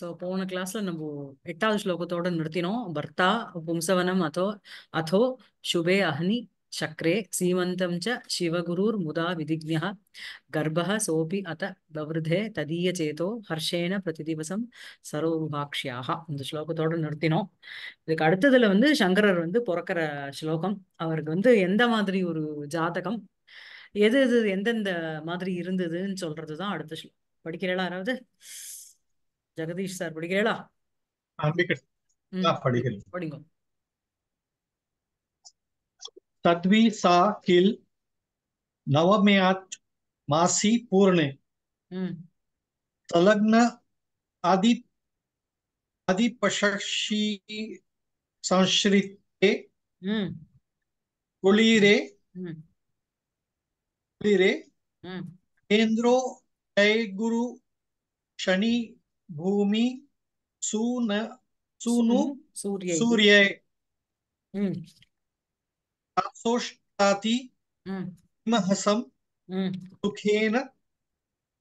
So போன கிளாஸ்ல நம்ம எட்டாவது ஸ்லோகத்தோட நிறுத்தினோம் பர்த்தா பும்சவனம் அதோ அதோ சுபே அஹ்னி சக்ரே சீமந்தம் ச முதா விதிஜா கர்ப்ப சோபி அத பவருதே ததீய சேதோ ஹர்ஷேன திவசம் சரோபாக்ஷியாக இந்த ஸ்லோகத்தோட நிறுத்தினோம் இதுக்கு அடுத்ததுல வந்து சங்கரர் வந்து பிறக்கிற ஸ்லோகம் அவருக்கு வந்து எந்த மாதிரி ஒரு ஜாதகம் எது எது எந்தெந்த மாதிரி இருந்ததுன்னு சொல்றதுதான் அடுத்த ஸ்லோகம் படிக்கிறீங்களா யாராவது जगदीश सर ಹುಡುಗಿ ಹೇಳ तद्वी सा किल नवम्यात मासी पूर्णे संलग्न आदि आदि पशक्षी संश्रिते कुलीरे कुलीरे केंद्रो जय गुरु शनि ಭೂಮಿ ಸೂನ ಸೂನು ಸೂರ್ಯ ಸೂರ್ಯ ತಾಸೋಷ್ಟಾತಿ ಹಿಮಹಸಂ ಸುಖೇನ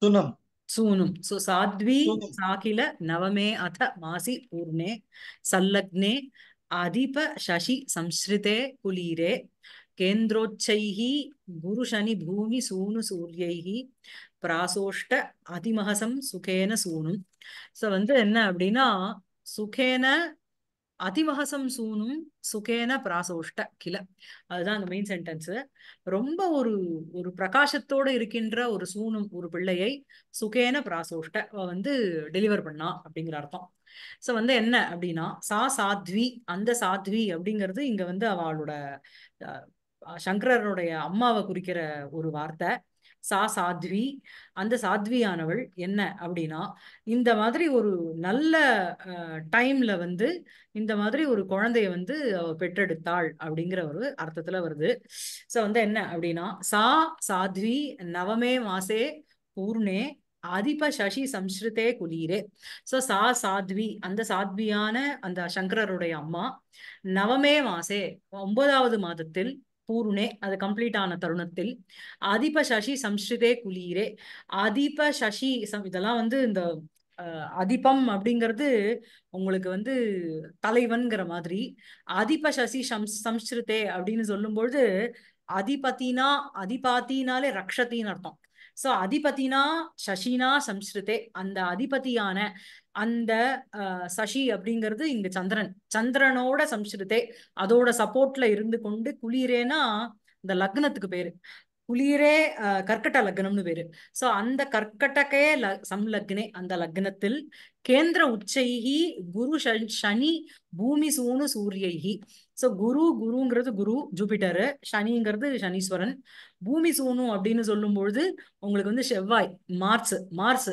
ಸುನಂ सूनुं सो साध्वी साकिल नवमे अथ मासि पूर्णे संलग्ने अधिप शशि संश्रिते कुलीरे केन्द्रोच्चैः गुरुशनि भूमि सूनु सूर्यैः प्रासोष्ट अतिमहसं सुखेन सूनुं சோ வந்து என்ன அப்படின்னா சுகேன அதிவகசம் சூனும் சுகேன பிராசோஷ்ட கில அதுதான் அந்த மெயின் சென்டென்ஸ் ரொம்ப ஒரு ஒரு பிரகாசத்தோடு இருக்கின்ற ஒரு சூனும் ஒரு பிள்ளையை சுகேன பிராசோஷ்ட வந்து டெலிவர் பண்ணா அப்படிங்கிற அர்த்தம் ஸோ வந்து என்ன அப்படின்னா சா சாத்வி அந்த சாத்வி அப்படிங்கிறது இங்க வந்து அவளோட சங்கரனுடைய அம்மாவை குறிக்கிற ஒரு வார்த்தை சா சாத்வி அந்த சாத்வியானவள் என்ன அப்படின்னா இந்த மாதிரி ஒரு நல்ல டைம்ல வந்து இந்த மாதிரி ஒரு குழந்தைய வந்து அவ பெற்றெடுத்தாள் அப்படிங்கிற ஒரு அர்த்தத்துல வருது ஸோ வந்து என்ன அப்படின்னா சா சாத்வி நவமே மாசே பூர்ணே அதிப சசி சம்ஸ்கிருதே குலீரே ஸோ சா சாத்வி அந்த சாத்வியான அந்த சங்கரருடைய அம்மா நவமே மாசே ஒன்பதாவது மாதத்தில் பூர்ணே அது கம்ப்ளீட் ஆன தருணத்தில் அதிப சசி சம்ஸ்கிருதே குலீரே அதிப சசி இதெல்லாம் வந்து இந்த அதிபம் அப்படிங்கிறது உங்களுக்கு வந்து தலைவன்கிற மாதிரி அதிப சசி சம் சம்ஸ்கிருதே அப்படின்னு சொல்லும்பொழுது அதிபத்தினா அதிபாத்தினாலே ரக்ஷத்தின்னு அர்த்தம் ஸோ அதிபத்தினா சசினா சம்ஸ்கிருதே அந்த அதிபதியான அந்த சசி அப்படிங்கிறது இங்க சந்திரன் சந்திரனோட சம்ஸ்கிருதே அதோட சப்போர்ட்ல இருந்து கொண்டு குளிரேனா இந்த லக்னத்துக்கு பேரு குளிரே கர்க்கட்ட லக்னம்னு பேரு சோ அந்த சம் சம்லக்னே அந்த லக்னத்தில் கேந்திர உச்சைகி குரு சனி பூமி சூனு சூரியகி ஸோ குரு குருங்கிறது குரு ஜூபிட்டரு சனிங்கிறது சனீஸ்வரன் பூமி சூனு அப்படின்னு சொல்லும்பொழுது உங்களுக்கு வந்து செவ்வாய் மார்ச் மார்ச்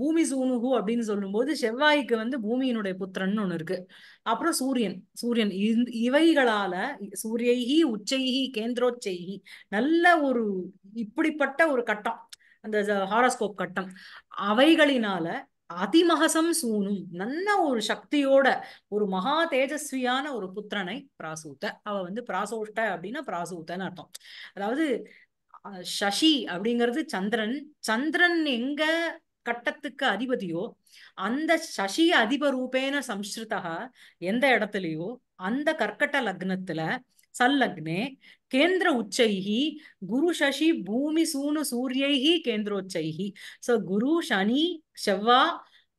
பூமி சூனுகு அப்படின்னு சொல்லும்போது செவ்வாய்க்கு வந்து பூமியினுடைய புத்திரன் ஒண்ணு இருக்கு அப்புறம் சூரியன் சூரியன் இவைகளால சூரியகி உச்சைகி கேந்திரோச்சைகி நல்ல ஒரு இப்படிப்பட்ட ஒரு கட்டம் அந்த ஹாரோஸ்கோப் கட்டம் அவைகளினால அதிமகசம் சூனும் நல்ல ஒரு சக்தியோட ஒரு மகா தேஜஸ்வியான ஒரு புத்திரனை பிராசூத்த அவ வந்து பிராசோஷ்ட அப்படின்னா பிராசூத்தன்னு அர்த்தம் அதாவது சசி அப்படிங்கிறது சந்திரன் சந்திரன் எங்க கட்டத்துக்கு அதிபதியோ அந்த சசி ரூபேன சம்ஸ்கிருதா எந்த இடத்துலயோ அந்த கற்கட்ட லக்னத்துல சல்லக்னே கேந்திர உச்சைகி குரு சசி பூமி சூனு சூரியைகி கேந்திர உச்சைகி குரு சனி செவ்வா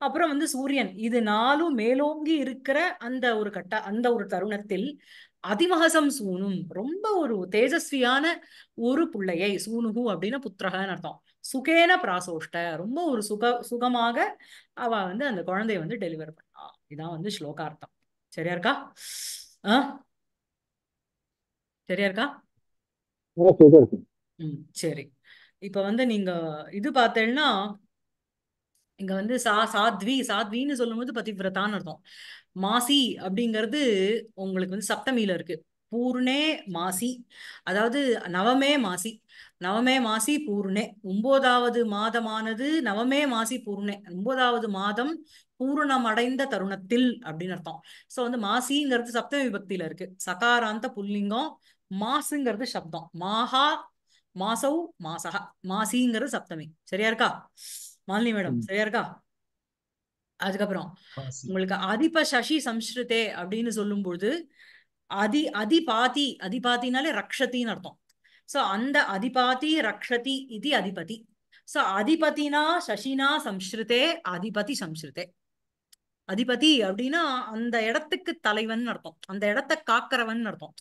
அப்புறம் வந்து சூரியன் இது நாலும் மேலோங்கி இருக்கிற அந்த ஒரு கட்ட அந்த ஒரு தருணத்தில் அதிமகசம் சூனும் ரொம்ப ஒரு தேஜஸ்வியான ஒரு பிள்ளையை சூனுகு அப்படின்னு புத்திரகன்னு அர்த்தம் சுகேன பிராசோஷ்ட ரொம்ப ஒரு சுக சுகமாக அவ வந்து அந்த குழந்தைய வந்து டெலிவர் பண்ணா இதான் வந்து ஸ்லோகார்த்தம் சரியா இருக்கா ஆஹ் சரியா இருக்கா சரி இப்ப வந்து நீங்க இது பார்த்தேன்னா இங்க வந்து சா சாத்வி சாத்வின்னு சொல்லும்போது பதிவிரதான்னு அர்த்தம் மாசி அப்படிங்கிறது உங்களுக்கு வந்து சப்தமியில இருக்கு பூர்ணே மாசி அதாவது நவமே மாசி நவமே மாசி பூர்ணே ஒன்பதாவது மாதமானது நவமே மாசி பூர்ணே ஒன்பதாவது மாதம் பூரணம் அடைந்த தருணத்தில் அப்படின்னு அர்த்தம் சோ வந்து மாசிங்கிறது சப்தமி பக்தியில இருக்கு சகாராந்த புல்லிங்கம் மாசுங்கிறது சப்தம் மாஹா மாசௌ மாசக மாசிங்கிறது சப்தமி சரியா இருக்கா மாலினி மேடம் சரியா இருக்கா அதுக்கப்புறம் உங்களுக்கு அதிப சசி சம்ஸ்கிருதே அப்படின்னு சொல்லும் பொழுது அதி அதிபாதி அதிபாத்தினாலே ரக்ஷத்தின்னு அர்த்தம் சோ அந்த அதிபாதி ரக்ஷதி இது அதிபதி சோ அதிபதினா சசினா சம்ஸ்கிருதே அதிபதி சம்ஸ்கிருதே அதிபதி அப்படின்னா அந்த இடத்துக்கு தலைவன் அர்த்தம் அந்த இடத்த காக்கிறவன் அர்த்தம்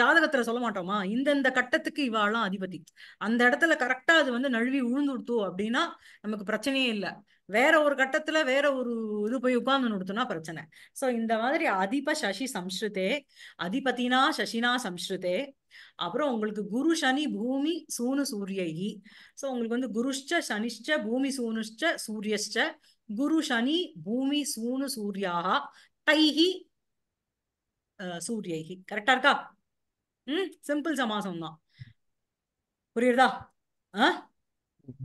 ஜாதகத்துல சொல்ல மாட்டோமா இந்தந்த கட்டத்துக்கு இவாளாம் அதிபதி அந்த இடத்துல கரெக்டா அது வந்து நழுவி உழுந்துடுத்து அப்படின்னா நமக்கு பிரச்சனையே இல்லை வேற ஒரு கட்டத்துல வேற ஒரு இது போய் உட்கார்ந்து நிறுத்துனா பிரச்சனை சோ இந்த மாதிரி அதிப சசி சம்ஸ்ருதே அதிபதினா சசினா சம்ஸ்ருதே அப்புறம் உங்களுக்கு குரு சனி பூமி சூனு சூரியகி சோ உங்களுக்கு வந்து குருஷ்ட சனிஷ்ட பூமி சூனுஷ்ட சூரியஷ்ட குரு சனி பூமி சூனு சூர்யா தைஹி சூரியகி கரெக்டா இருக்கா ம் சிம்பிள் சமாசம் தான் புரியுறதா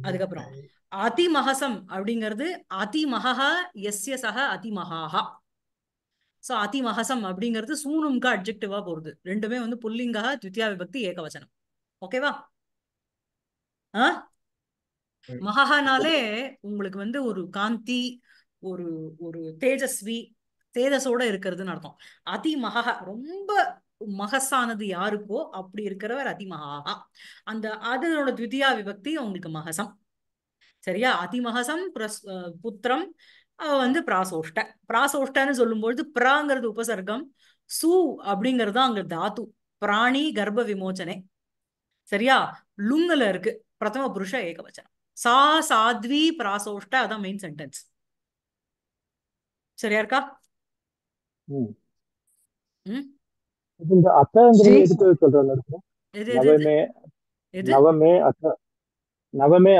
அதுக்கப்புறம் அதிமகசம் அப்படிங்கிறது அதிமகா எஸ்ய சக அதிமகாகா சோ அதிமகசம் அப்படிங்கிறது சூனும்கா அப்ஜெக்டிவா போறது ரெண்டுமே வந்து புல்லிங்கா துத்தியா விபக்தி ஏகவச்சனம் ஓகேவா ஆஹ் மகானாலே உங்களுக்கு வந்து ஒரு காந்தி ஒரு ஒரு தேஜஸ்வி தேஜஸோட இருக்கிறதுன்னு அர்த்தம் அதிமகா ரொம்ப மகசானது யாருக்கோ அப்படி இருக்கிறவர் அதிமகா அந்த அதனோட துவிதியா விபக்தி உங்களுக்கு மகசம் சரியா அதிமகசம் புத்திரம் வந்து பிராசோஷ்ட பிராசோஷ்டன்னு சொல்லும்பொழுது பிராங்கிறது உபசர்க்கம் சு அப்படிங்கிறது அங்க தாத்து பிராணி கர்ப்ப விமோச்சனை சரியா லுங்குல இருக்கு பிரதம புருஷ ஏகவச்சனம் சா சாத்வி பிராசோஷ்ட அதான் மெயின் சென்டென்ஸ் சரியா இருக்கா நவமே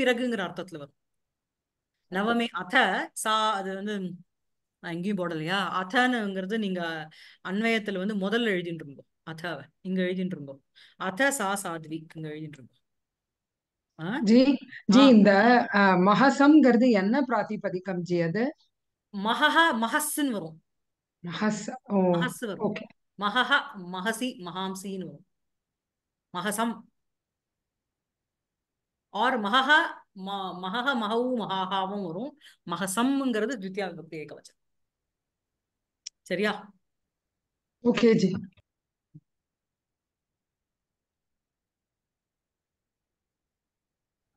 பிறகுங்கிற அர்த்தத்துல வரும் நவமே அத சா அது வந்து நீங்க அன்வயத்துல வந்து முதல்ல எழுதிட்டு இருந்தோம் அதாவை இங்க எழுதிட்டு இருந்தோம் அத சா சாத்வி இங்க எழுதிட்டு இருந்தோம் ஜி ஜி இந்த மகசம்ங்கிறது என்ன பிராத்திபதிக்கம் ஜி அது மகஹ மஹஸ்ன்னு வரும் மஹஸ் மஹஸ் வரும் ஓகே மகஹ மஹசி மகாம்சின்னு வரும் மகசம் ஆர் மகஹ மகஹ மகவு மகாஹாவும் வரும் மகசம்ங்கிறது தித்யா விபக்தி ஏகவச்சனம் சரியா ஓகே ஜி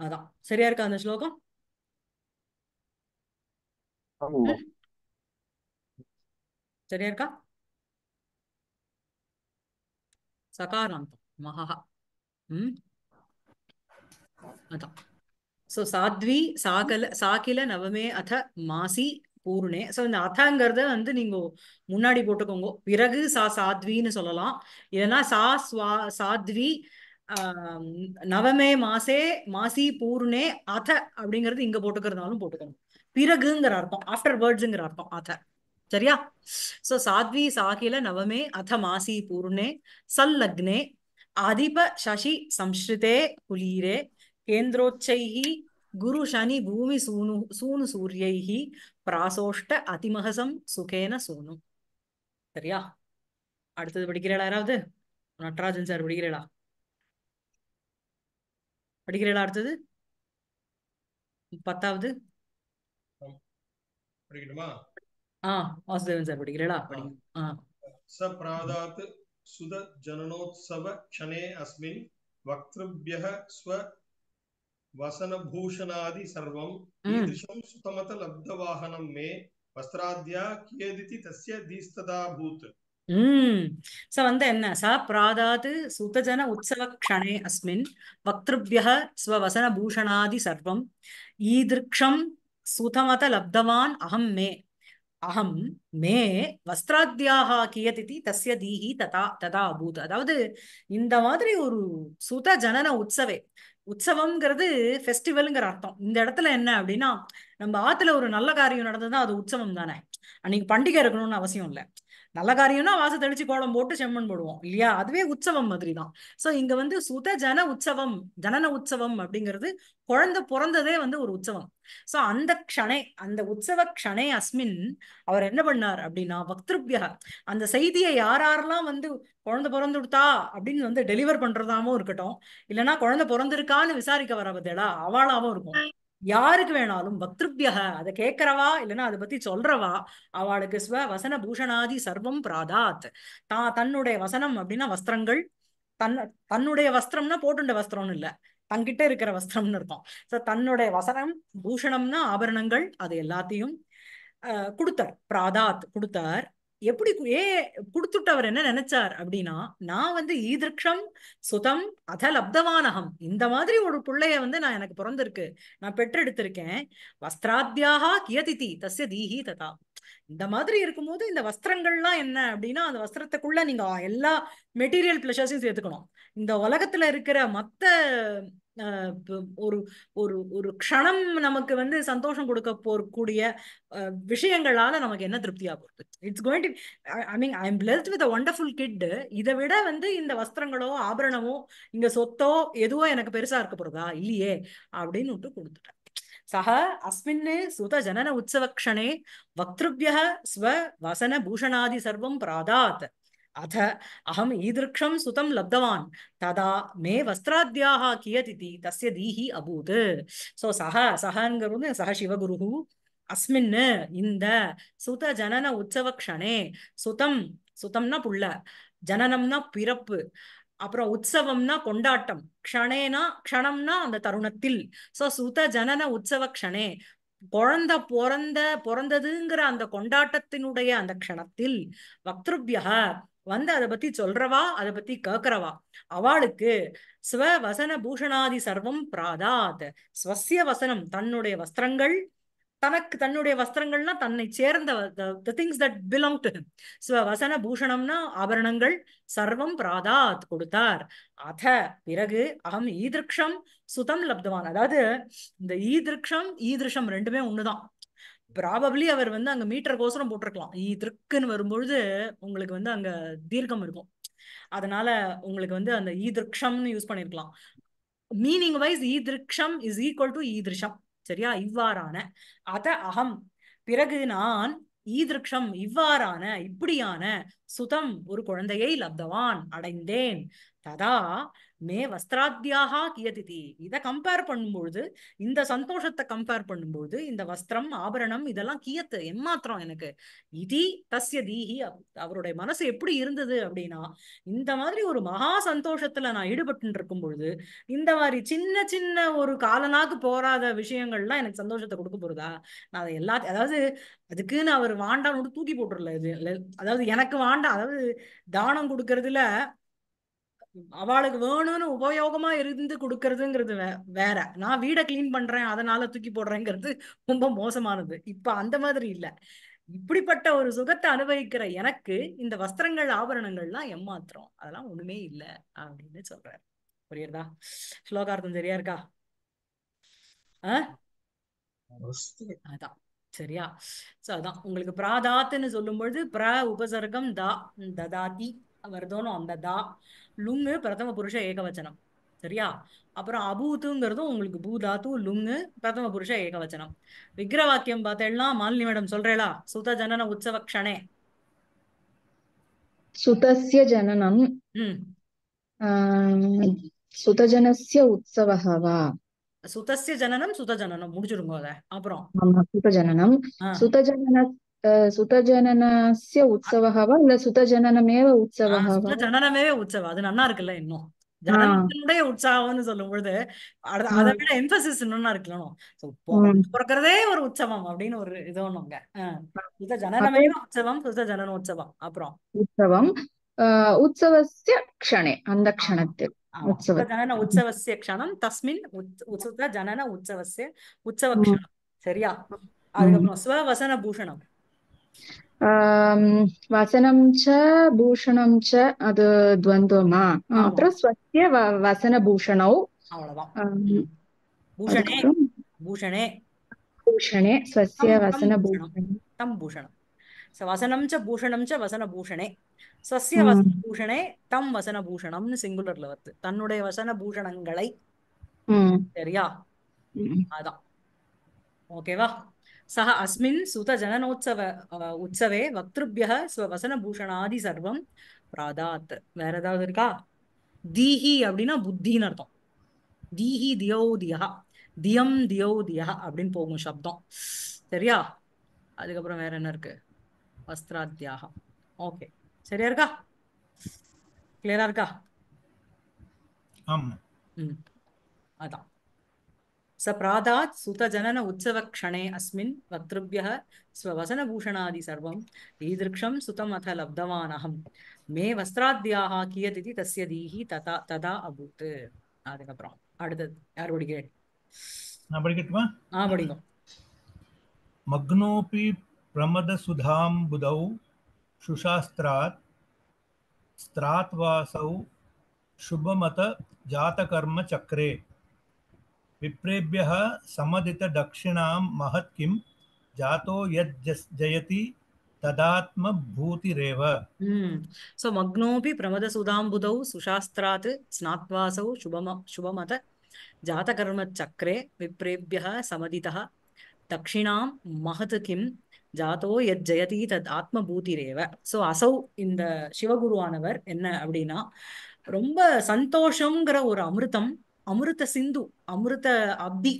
அதான் சரியா இருக்கா அந்த ஸ்லோகம் சரியா இருக்கா சகாராந்தம் மகா உம் அதான் சோ சாத்வி சாகல சாக்கில நவமே அத மாசி பூர்ணே சோ இந்த அதங்கிறத வந்து நீங்க முன்னாடி போட்டுக்கோங்க பிறகு சா சாத்வின்னு சொல்லலாம் இல்லைன்னா சா ஸ்வா சாத்வி நவமே மாசே மாசி பூர்ணே அத அப்படிங்கிறது இங்க போட்டுக்கிறதுனாலும் போட்டுக்கணும் பிறகுங்கிற அர்த்தம் ஆஃப்டர் வேர்ட்ஸுங்கிற அர்த்தம் அத சரியா சோ சாத்வி சாகில நவமே அத மாசி பூர்ணே சல்லக்னே அதிப சசி சம்ஸ்ருதே குலீரே கேந்திரோச்சைஹி குரு சனி பூமி சூனு சூனு சூரியைஹி பிராசோஷ்ட அதிமகசம் சுகேன சூனு சரியா அடுத்தது படிக்கிறீளா யாராவது நட்ராஜன் சார் படிக்கிறீளா படிக்கிறீங்களா அடுத்தது பத்தாவது வாசுதேவன் சார் படிக்கிறீங்களா சுத ஜனனோத்சவ க்ஷணே அஸ்மின் வக்தृभ्यः ஸ்வ வசனபூஷணாதி சர்வம் சுதமத மே வஸ்திராத்யா கியதிதி தஸ்ய ம் சோ வந்து என்ன ச பிராதாத் சுதஜன உற்சவ க்ஷணே அஸ்மின் வக்திருபிய ஸ்வவசன பூஷணாதி சர்வம் ஈதிருக்ஷம் சுதமத லப்தவான் அகம் மே அகம் மே வஸ்திராத்தியாக கியதிதி தஸ்ய தீஹி ததா ததா அபூத் அதாவது இந்த மாதிரி ஒரு சுத ஜனன உற்சவே உற்சவம்ங்கிறது ஃபெஸ்டிவலுங்கிற அர்த்தம் இந்த இடத்துல என்ன அப்படின்னா நம்ம ஆத்துல ஒரு நல்ல காரியம் நடந்ததுன்னா அது உற்சவம் தானே அன்னைக்கு பண்டிகை இருக்கணும்னு அவசியம் இல்லை நல்ல காரியம்னா வாச தெளிச்சு கோலம் போட்டு செம்மண் போடுவோம் இல்லையா அதுவே உற்சவம் மாதிரி தான் சோ இங்க வந்து சுத ஜன உற்சவம் ஜனன உற்சவம் அப்படிங்கிறது குழந்தை பிறந்ததே வந்து ஒரு உற்சவம் சோ அந்த க்ஷணே அந்த உற்சவ க்ஷணே அஸ்மின் அவர் என்ன பண்ணார் அப்படின்னா வக்திருப்யா அந்த செய்தியை யாரெல்லாம் வந்து குழந்தை பிறந்து கொடுத்தா அப்படின்னு வந்து டெலிவர் பண்றதாவும் இருக்கட்டும் இல்லைன்னா குழந்தை பிறந்திருக்கான்னு விசாரிக்க வர பத்தியடா அவளாவும் இருக்கும் யாருக்கு வேணாலும் வக்திருபியக அதை கேட்கிறவா இல்லைன்னா அதை பத்தி சொல்றவா அவளுக்கு ஸ்வ வசன பூஷணாதி சர்வம் பிராதாத் தான் தன்னுடைய வசனம் அப்படின்னா வஸ்திரங்கள் தன் தன்னுடைய வஸ்திரம்னா போட்டுண்ட வஸ்திரம்னு இல்லை தங்கிட்ட இருக்கிற வஸ்திரம்னு இருக்கும் ஸோ தன்னுடைய வசனம் பூஷணம்னா ஆபரணங்கள் அது எல்லாத்தையும் கொடுத்தார் பிராதாத் கொடுத்தார் எப்படி ஏ கொடுத்துட்டவர் என்ன நினைச்சார் அப்படின்னா நான் வந்து ஈதிருக்ஷம் சுதம் அத இந்த மாதிரி ஒரு பிள்ளைய வந்து நான் எனக்கு பிறந்திருக்கு நான் பெற்றெடுத்திருக்கேன் வஸ்திராத்தியாக கியதிதி தசிய தீஹி ததா இந்த மாதிரி இருக்கும்போது இந்த வஸ்திரங்கள்லாம் என்ன அப்படின்னா அந்த வஸ்திரத்துக்குள்ள நீங்க எல்லா மெட்டீரியல் பிளஷர்ஸையும் சேர்த்துக்கணும் இந்த உலகத்துல இருக்கிற மத்த ஒரு ஒரு ஒரு க்ஷணம் நமக்கு வந்து சந்தோஷம் கொடுக்க போகக்கூடிய விஷயங்களால நமக்கு என்ன திருப்தியா போகுது it's going to I mean I am blessed with wonderful kid இதை விட வந்து இந்த வஸ்திரங்களோ ஆபரணமோ இந்த சொத்தோ எதுவோ எனக்கு பெருசா இருக்க போறதா இல்லையே அப்படின்னு விட்டு கொடுத்துட்டேன் சக அஸ்மின் சுத ஜனன உற்சவக்ஷணே வக்திருபிய ஸ்வ வசன பூஷணாதி சர்வம் பிராதாத் अथ अहम् ईदृक्षं सुतं லப்தவான் तदा மே வஸ்திராத்தியாக கியதிதி தசிய தீஹி அபூத் சோ சஹ சஹங்கிறது சஹ சிவகுரு அஸ்மின் இந்த சுத ஜனன உற்சவ கஷணே சுதம் சுதம்னா புள்ள ஜனனம்னா பிறப்பு அப்புறம் உற்சவம்னா கொண்டாட்டம் க்ஷணேனா க்ஷணம்னா அந்த தருணத்தில் ஸோ சுத ஜனன உற்சவ க்ஷணே குழந்த பிறந்த பிறந்ததுங்கிற அந்த கொண்டாட்டத்தினுடைய அந்த க்ஷணத்தில் வக்திருபியா வந்து அதை பத்தி சொல்றவா அதை பத்தி கேக்குறவா அவளுக்கு ஸ்வ வசன பூஷணாதி சர்வம் பிராதாத் ஸ்வசிய வசனம் தன்னுடைய வஸ்திரங்கள் தனக்கு தன்னுடைய வஸ்திரங்கள்னா தன்னை சேர்ந்த திங்ஸ் தட் பிலாங் டு ஸ்வ வசன பூஷணம்னா ஆபரணங்கள் சர்வம் பிராதாத் கொடுத்தார் அத பிறகு அகம் ஈதிருஷம் சுதம் லப்தவான் அதாவது இந்த ஈதிருஷம் ஈதிருஷம் ரெண்டுமே ஒண்ணுதான் ப்ராபப்ளி அவர் வந்து அங்க மீட்டர் கோசரம் போட்டிருக்கலாம் ஈ திருக்குன்னு வரும்பொழுது உங்களுக்கு வந்து அங்க தீர்க்கம் இருக்கும் அதனால உங்களுக்கு வந்து அந்த ஈ திருக்ஷம்னு யூஸ் பண்ணிருக்கலாம் மீனிங் வைஸ் ஈ திருக்ஷம் இஸ் ஈக்குவல் டு ஈ திருஷம் சரியா இவ்வாறான அத அகம் பிறகு நான் ஈதிருக்ஷம் இவ்வாறான இப்படியான சுதம் ஒரு குழந்தையை லப்தவான் அடைந்தேன் ததா மே வஸ்திராத்தியாக கியதிதி இதை கம்பேர் பண்ணும்பொழுது இந்த சந்தோஷத்தை கம்பேர் பண்ணும்பொழுது இந்த வஸ்திரம் ஆபரணம் இதெல்லாம் கியத்து எம்மாத்திரம் எனக்கு இதி தஸ்ய தீஹி அவருடைய மனசு எப்படி இருந்தது அப்படின்னா இந்த மாதிரி ஒரு மகா சந்தோஷத்துல நான் ஈடுபட்டு இருக்கும் பொழுது இந்த மாதிரி சின்ன சின்ன ஒரு காலனாக்கு போராத விஷயங்கள்லாம் எனக்கு சந்தோஷத்தை கொடுக்க போறதா நான் அதை எல்லாத்தையும் அதாவது அதுக்குன்னு அவர் வாண்டான்னு தூக்கி போட்டுருல இது அதாவது எனக்கு வாண்ட தாண்ட அதாவது தானம் கொடுக்கறதுல அவளுக்கு வேணும்னு உபயோகமா இருந்து கொடுக்கறதுங்கிறது வேற நான் வீடை கிளீன் பண்றேன் அதனால தூக்கி போடுறேங்கிறது ரொம்ப மோசமானது இப்ப அந்த மாதிரி இல்ல இப்படிப்பட்ட ஒரு சுகத்தை அனுபவிக்கிற எனக்கு இந்த வஸ்திரங்கள் ஆபரணங்கள்லாம் எம்மாத்திரம் அதெல்லாம் ஒண்ணுமே இல்ல அப்படின்னு சொல்றாரு புரியுறதா ஸ்லோகார்த்தம் சரியா இருக்கா ஆஹ் அதான் சரியா சோ அதான் உங்களுக்கு பிராதாத்துன்னு சொல்லும்பொழுது பிர உபசர்க்கம் தா ததாதி வருதோனும் அந்த தா லுங்கு பிரதம புருஷ ஏகவச்சனம் சரியா அப்புறம் அபூத்துங்கிறதும் உங்களுக்கு பூதாத்து லுங்கு பிரதம புருஷ ஏகவச்சனம் விக்கிர வாக்கியம் பார்த்தேன்னா மாலினி மேடம் சொல்றேளா சுத ஜனன உற்சவ க்ஷணே சுதசிய ஜனனம் சுதஜனசிய உற்சவ வா சுதசிய ஜனனம் சுத ஜனனம் முடிச்சிருங்க அத அப்புறம் ஆமா சுத ஜனனம் சுத ஜனன சுத ஜனனஸ்ய உற்சவஹவா இல்ல சுத ஜனனமேவ உற்சவஹவா சுத ஜனனமேவே உற்சவம் அது நல்லா இருக்குல்ல இன்னும் ஜனனத்தினுடைய உற்சாகம்னு சொல்லும் பொழுது அதை விட எம்பசிஸ் இன்னொன்னா இருக்கணும் பிறக்கிறதே ஒரு உற்சவம் அப்படின்னு ஒரு இது ஒண்ணுங்க ஜனனமே உற்சவம் சுத ஜனன உற்சவம் அப்புறம் உற்சவம் உற்சவசிய க்ஷணே அந்த க்ஷணத்தில் जनन उत्सवस्य क्षणं तस्मिन् उत्सुत उत्सवस्य उत्सवक्षणம் சரியா அதுக்கப்புறம் ஸ்வவசன பூஷணம் வசனம் ச பூஷணம் ச அது துவந்தோமா அப்புறம் ஸ்வசிய வசன பூஷணௌ பூஷணே பூஷணே பூஷணே ஸ்வசிய வசன பூஷணம் தம் பூஷணம் ச வசனம் ச பூஷணம் ச பூஷணே சசிய வசன பூஷணே தம் வசன வசனபூஷணம்னு சிங்குலர்ல வருது தன்னுடைய வசன பூஷணங்களை சரியா அதான் ஓகேவா சக அஸ்மின் சுத ஜனனோத்சவ உற்சவே வக்திருபிய வசன பூஷணாதி சர்வம் பிராதாத் வேற ஏதாவது இருக்கா தீஹி அப்படின்னா புத்தின்னு அர்த்தம் தீஹி தியோ தியா தியம் தியோ தியா அப்படின்னு போகும் சப்தம் சரியா அதுக்கப்புறம் வேற என்ன இருக்கு வஸ்திராத்தியாகம் ஓகே சரியா இருக்கா கிளியரா இருக்கா ஆமா ம் அதான் ச பிராதாத் சுத ஜனன உற்சவ க்ஷணே அஸ்மின் வக்திருபிய ஸ்வவசனபூஷணாதி சர்வம் ஈதிருக்ஷம் சுதம் அத லப்தவான் அகம் மே வஸ்திராத்தியாக கியதிதி தஸ்ய தீஹி ததா ததா அபூத் அதுக்கப்புறம் அடுத்தது யார் படிக்கிறேன் நான் படிக்கட்டுமா ஆ படிங்க மக்னோபி प्रमदसुधाम्बुधौ सुशास्त्रात् स्त्रात्वासौ शुभमतजातकर्मचक्रे विप्रेभ्यः समदितदक्षिणां महत् किं जातो यज्जयति तदात्मभूतिरेव सो हम्म। मग्नोऽपि प्रमदसुधाम्बुधौ सुशास्त्रात् स्नात्वासौ शुभम शुभमत जातकर्मचक्रे विप्रेभ्यः समदितः दक्षिणां महत् किं ஜாதோ எத் ஜெயதி தத் ஆத்மபூதிரேவ ஸோ அசௌ இந்த சிவகுருவானவர் என்ன அப்படின்னா ரொம்ப சந்தோஷங்கிற ஒரு அமிர்தம் அமிர்த சிந்து அமிர்த அப்தி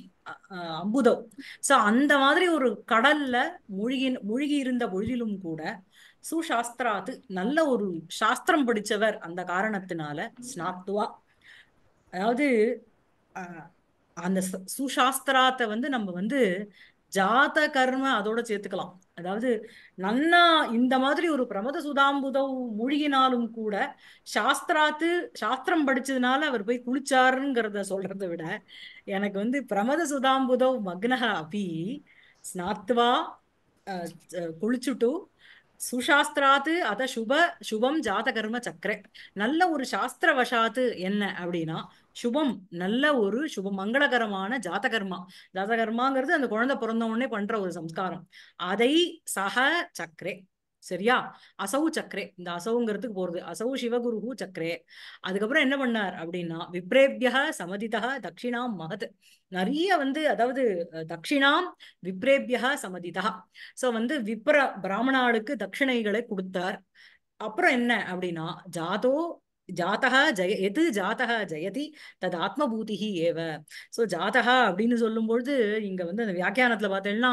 அம்புதம் ஸோ அந்த மாதிரி ஒரு கடல்ல மூழ்கி மூழ்கி இருந்த பொழுதிலும் கூட சுசாஸ்திராத்து நல்ல ஒரு சாஸ்திரம் படிச்சவர் அந்த காரணத்தினால ஸ்னாப்துவா அதாவது அந்த சுசாஸ்திராத்தை வந்து நம்ம வந்து ஜாத கர்ம அதோட சேர்த்துக்கலாம் அதாவது நன்னா இந்த மாதிரி ஒரு பிரமத சுதாம்புத மூழ்கினாலும் கூட சாஸ்திராத்து சாஸ்திரம் படிச்சதுனால அவர் போய் குளிச்சாருங்கிறத சொல்றத விட எனக்கு வந்து பிரமத சுதாம்புத மக்னக அபி ஸ்நாத்வா குளிச்சுட்டு சுசாஸ்திராத்து அத சுப சுபம் ஜாத கர்ம சக்கர நல்ல ஒரு சாஸ்திர வசாத்து என்ன அப்படின்னா சுபம் நல்ல ஒரு சுப மங்களகரமான ஜாதகர்மா ஜாதகர்மாங்கிறது அந்த குழந்தை பிறந்த உடனே பண்ற ஒரு சம்ஸ்காரம் அதை சக சக்கரே சரியா அசௌ சக்கரே இந்த அசௌங்கிறதுக்கு போறது அசௌ சிவகுரு சக்கரே அதுக்கப்புறம் என்ன பண்ணார் அப்படின்னா விப்ரேபியா சமதிதா தக்ஷிணாம் மகத் நிறைய வந்து அதாவது தக்ஷிணாம் விப்ரேபியா சமதிதா சோ வந்து விப்ர பிராமணாளுக்கு தட்சிணைகளை கொடுத்தார் அப்புறம் என்ன அப்படின்னா ஜாதோ ஜாத்தகா ஜெய எது ஜாத்தகா ஜெயதி தது ஆத்மபூதி ஏவ ஸோ ஜாத்தகா அப்படின்னு சொல்லும் பொழுது இங்க வந்து அந்த வியாக்கியானத்துல பார்த்தேன்னா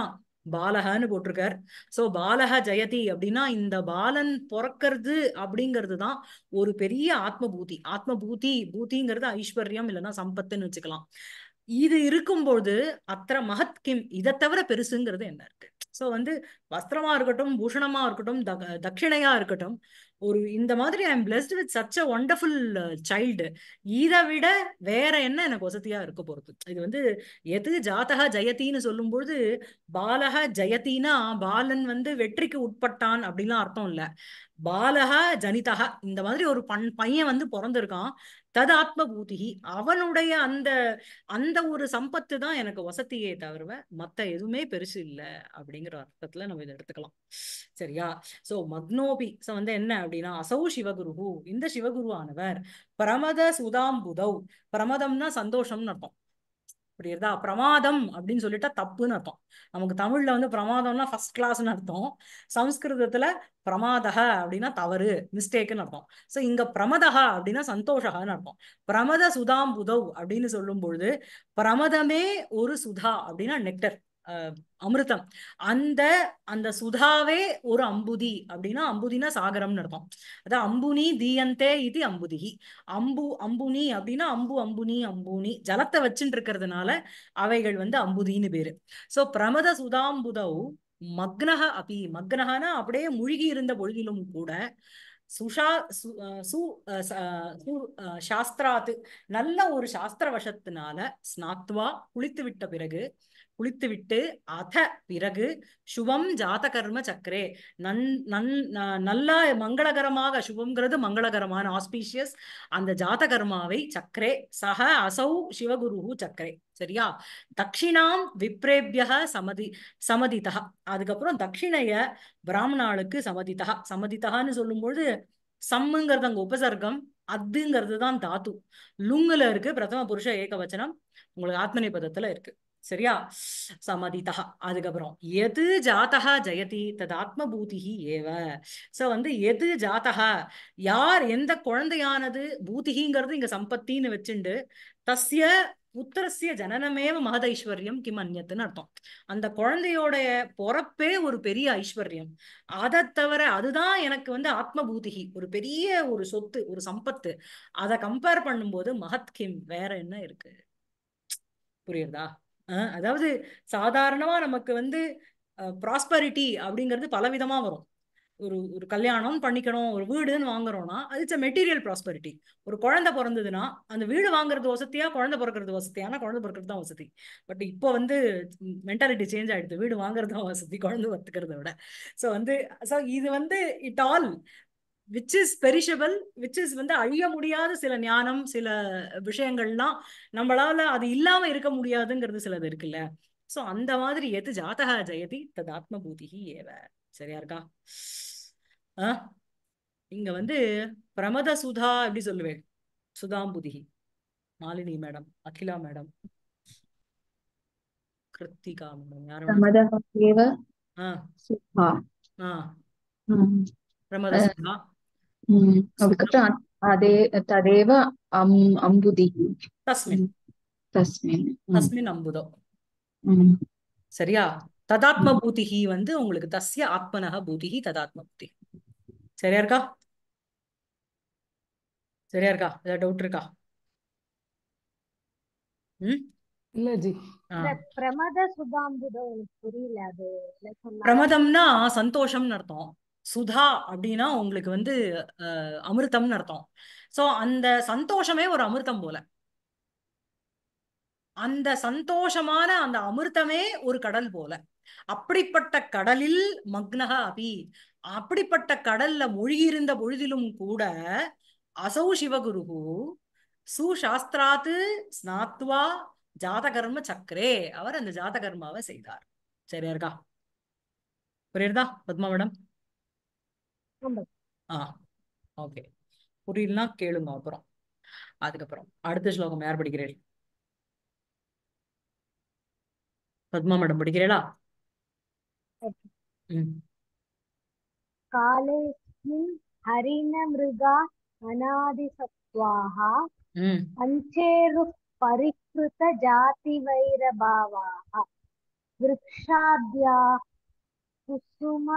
பாலகன்னு போட்டிருக்கார் சோ பாலக ஜெயதி அப்படின்னா இந்த பாலன் பிறக்கிறது அப்படிங்கிறது தான் ஒரு பெரிய ஆத்மபூதி ஆத்மபூதி பூத்திங்கிறது ஐஸ்வர்யம் இல்லைன்னா சம்பத்துன்னு வச்சுக்கலாம் இது இருக்கும்போது அத்திர மகத் கிம் இதை தவிர பெருசுங்கிறது என்ன இருக்கு ஸோ வந்து வஸ்திரமா இருக்கட்டும் பூஷணமா இருக்கட்டும் த தட்சிணையா இருக்கட்டும் ஒரு இந்த மாதிரி I am blessed with such a wonderful child இதை விட வேற என்ன எனக்கு வசதியா இருக்க போறது இது வந்து எது ஜாதகா ஜெயத்தின்னு சொல்லும்பொழுது பாலக ஜெயத்தினா பாலன் வந்து வெற்றிக்கு உட்பட்டான் அப்படின்லாம் அர்த்தம் இல்லை பாலகா ஜனிதகா இந்த மாதிரி ஒரு பண் பையன் வந்து பிறந்திருக்கான் தது ஆத்ம அவனுடைய அந்த அந்த ஒரு சம்பத்து தான் எனக்கு வசதியே தவிர மத்த எதுவுமே பெருசு இல்லை அப்படிங்கிற அர்த்தத்துல நம்ம இதை எடுத்துக்கலாம் சரியா சோ மக்னோபி சோ வந்து என்ன அப்படின்னா அசௌ சிவகுருகு இந்த சிவகுருவானவர் பிரமத சுதாம்புதௌ பிரமதம்னா சந்தோஷம்னு அர்த்தம் புரியுறதா பிரமாதம் அப்படின்னு சொல்லிட்டா தப்புன்னு அர்த்தம் நமக்கு தமிழ்ல வந்து பிரமாதம்னா ஃபர்ஸ்ட் கிளாஸ்னு அர்த்தம் சம்ஸ்கிருதத்துல பிரமாதக அப்படின்னா தவறு மிஸ்டேக்குன்னு அர்த்தம் ஸோ இங்க பிரமதக அப்படின்னா சந்தோஷகன்னு அர்த்தம் பிரமத சுதாம் புதவ் அப்படின்னு சொல்லும் பொழுது பிரமதமே ஒரு சுதா அப்படின்னா நெக்டர் அமிர்தம் அந்த அந்த சுதாவே ஒரு அம்புதி அப்படின்னா அம்புதினா சாகரம்னு அர்த்தம் அதான் அம்புனி தீயந்தே இது அம்புதிகி அம்பு அம்புனி அப்படின்னா அம்பு அம்புனி அம்புனி ஜலத்தை வச்சுட்டு இருக்கிறதுனால அவைகள் வந்து அம்புதின்னு பேரு சோ பிரமத சுதாம்புதவு மக்னக அபி மக்னகனா அப்படியே முழுகி இருந்த பொழுதிலும் கூட சுஷா சு சாஸ்திராத்து நல்ல ஒரு சாஸ்திர வசத்தினால ஸ்நாத்வா குளித்து விட்ட பிறகு குளித்துவிட்டு அத பிறகு சுபம் ஜாத கர்ம சக்கரே நன் நன் நல்லா மங்களகரமாக சுபம்ங்கிறது மங்களகரமான ஆஸ்பீஷியஸ் அந்த ஜாத கர்மாவை சக்கரே சக அசௌ சிவகுரு சக்கரே சரியா தட்சிணாம் விப்ரேபிய சமதி சமதிதா அதுக்கப்புறம் தட்சிணைய பிராமணாளுக்கு சமதிதா சமதிதான்னு சொல்லும்போது சம்முங்கிறது அங்க உபசர்க்கம் அதுங்கிறது தான் தாத்து லுங்குல இருக்கு பிரதம புருஷ ஏகவச்சனம் உங்களுக்கு பதத்துல இருக்கு சரியா சமதிதா அதுக்கப்புறம் எது ஜாத்தா ஜெயதி தது ஆத்மபூதி ஏவ சோ வந்து எது ஜாத்தா யார் எந்த குழந்தையானது பூதிகிங்கிறது இங்க சம்பத்தின்னு வச்சுண்டு தஸ்ய புத்திரசிய ஜனனமேவ மகதைஸ்வர்யம் கிம் அந்நத்துன்னு அர்த்தம் அந்த குழந்தையோடைய பொறப்பே ஒரு பெரிய ஐஸ்வர்யம் அதை தவிர அதுதான் எனக்கு வந்து ஆத்மபூதிகி ஒரு பெரிய ஒரு சொத்து ஒரு சம்பத்து அதை கம்பேர் பண்ணும்போது மகத் கிம் வேற என்ன இருக்கு புரியுதா அதாவது சாதாரணமா நமக்கு வந்து ப்ராஸ்பரிட்டி அப்படிங்கிறது பலவிதமா வரும் ஒரு ஒரு கல்யாணம் பண்ணிக்கணும் ஒரு வீடுன்னு வாங்குறோம்னா அது இட்ஸ் மெட்டீரியல் ப்ராஸ்பரிட்டி ஒரு குழந்தை பிறந்ததுன்னா அந்த வீடு வாங்குறது வசதியா குழந்தை பிறக்கிறது வசதியானா குழந்தை பிறக்கிறது தான் வசதி பட் இப்போ வந்து மென்டாலிட்டி சேஞ்ச் ஆயிடுது வீடு வாங்குறது தான் வசதி குழந்தை பத்துக்கிறத விட ஸோ வந்து ஸோ இது வந்து it all which is perishable which is வந்து அழிய முடியாத சில ஞானம் சில விஷயங்கள்லாம் நம்மளால அது இல்லாம இருக்க முடியாதுங்கிறது சிலது இருக்குல்ல சோ அந்த மாதிரி எது ஜாதக ஜெயதி தது ஆத்மபூதிகி ஏவ சரியா இருக்கா ஆஹ் இங்க வந்து பிரமத சுதா எப்படி சொல்லுவேன் சுதாம்புதிகி Malini madam Akila madam Kiruthika madam யாரும் ஆஹ் ஆஹ் பிரமத சுதா அதுக்கப்புறம் அதே ததேவ அம் அம்புதி தஸ்மின் தஸ்மின் தஸ்மின் அம்புதோ சரியா ததாத்ம பூதிகி வந்து உங்களுக்கு தஸ்ய ஆத்மனக பூதிகி ததாத்ம பூதி சரியா இருக்கா சரியா இருக்கா ஏதாவது டவுட் இருக்கா ஜி பிரமத புரியல பிரமதம்னா சந்தோஷம்னு அர்த்தம் சுதா அப்படின்னா உங்களுக்கு வந்து அமிர்தம்னு அர்த்தம் சோ அந்த சந்தோஷமே ஒரு அமிர்தம் போல அந்த சந்தோஷமான அந்த அமிர்தமே ஒரு கடல் போல அப்படிப்பட்ட கடலில் மக்னக அபி அப்படிப்பட்ட கடல்ல மொழியிருந்த பொழுதிலும் கூட அசௌ சிவகுருகு சுசாஸ்திராத்து ஸ்நாத்வா ஜாதகர்ம சக்கரே அவர் அந்த ஜாதகர்மாவை செய்தார் சரியா இருக்கா புரியுறதா பத்மா மேடம் ஓகே புரியலாம் கேளுங்க அப்புறம் அதுக்கப்புறம் அடுத்த ஸ்லோகம் யார் படிக்கிறீர்கள் பத்மா மேடம் படிக்கிறீங்களா காலேஸ்மின் ஹரிண மிருகா பஞ்சேரு ஜாதி வைரபாவாக விருக்ஷாத்யா குசும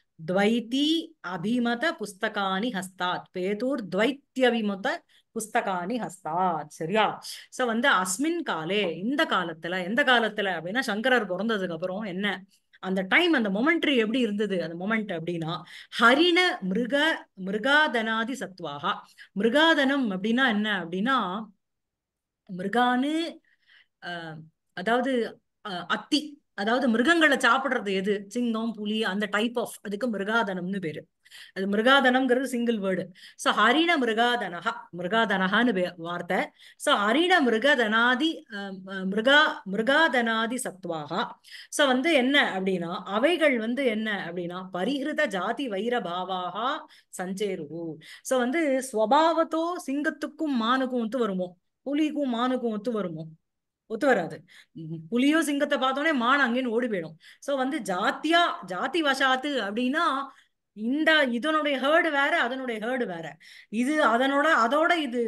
துவைத்தி அபிமத புஸ்தகானி ஹஸ்தாத் பேதூர் துவைத்தியபிமத புஸ்தகானி ஹஸ்தாத் சரியா சோ வந்து அஸ்மின் காலே இந்த காலத்துல எந்த காலத்துல அப்படின்னா சங்கரர் பிறந்ததுக்கு அப்புறம் என்ன அந்த டைம் அந்த மொமெண்ட்ரி எப்படி இருந்தது அந்த மொமெண்ட் அப்படின்னா ஹரிண மிருக மிருகாதனாதி சத்வாகா மிருகாதனம் அப்படின்னா என்ன அப்படின்னா மிருகானு அதாவது அத்தி அதாவது மிருகங்களை சாப்பிடுறது எது சிங்கம் புலி அந்த டைப் ஆஃப் அதுக்கு மிருகாதனம்னு பேரு அது மிருகாதனம்ங்கிறது சிங்கிள் வேர்டு சோ ஹரிண மிருகாதனகா மிருகாதனகான்னு வார்த்தை சோ ஹரிண மிருகதனாதி மிருகா மிருகாதனாதி சத்வாகா சோ வந்து என்ன அப்படின்னா அவைகள் வந்து என்ன அப்படின்னா பரிகிருத ஜாதி வைர பாவாகா சஞ்சேருவு சோ வந்து ஸ்வபாவத்தோ சிங்கத்துக்கும் மானுக்கும் ஒத்து வருமோ புலிக்கும் மானுக்கும் ஒத்து வருமோ ஒத்து வராது புலியோ சிங்கத்தை பார்த்தோன்னே மான் அங்கேன்னு ஓடி போயிடும் ஸோ வந்து ஜாத்தியா ஜாதி வசாத்து அப்படின்னா இந்த இதனுடைய ஹேர்டு வேற அதனுடைய ஹேர்டு வேற இது அதனோட அதோட இது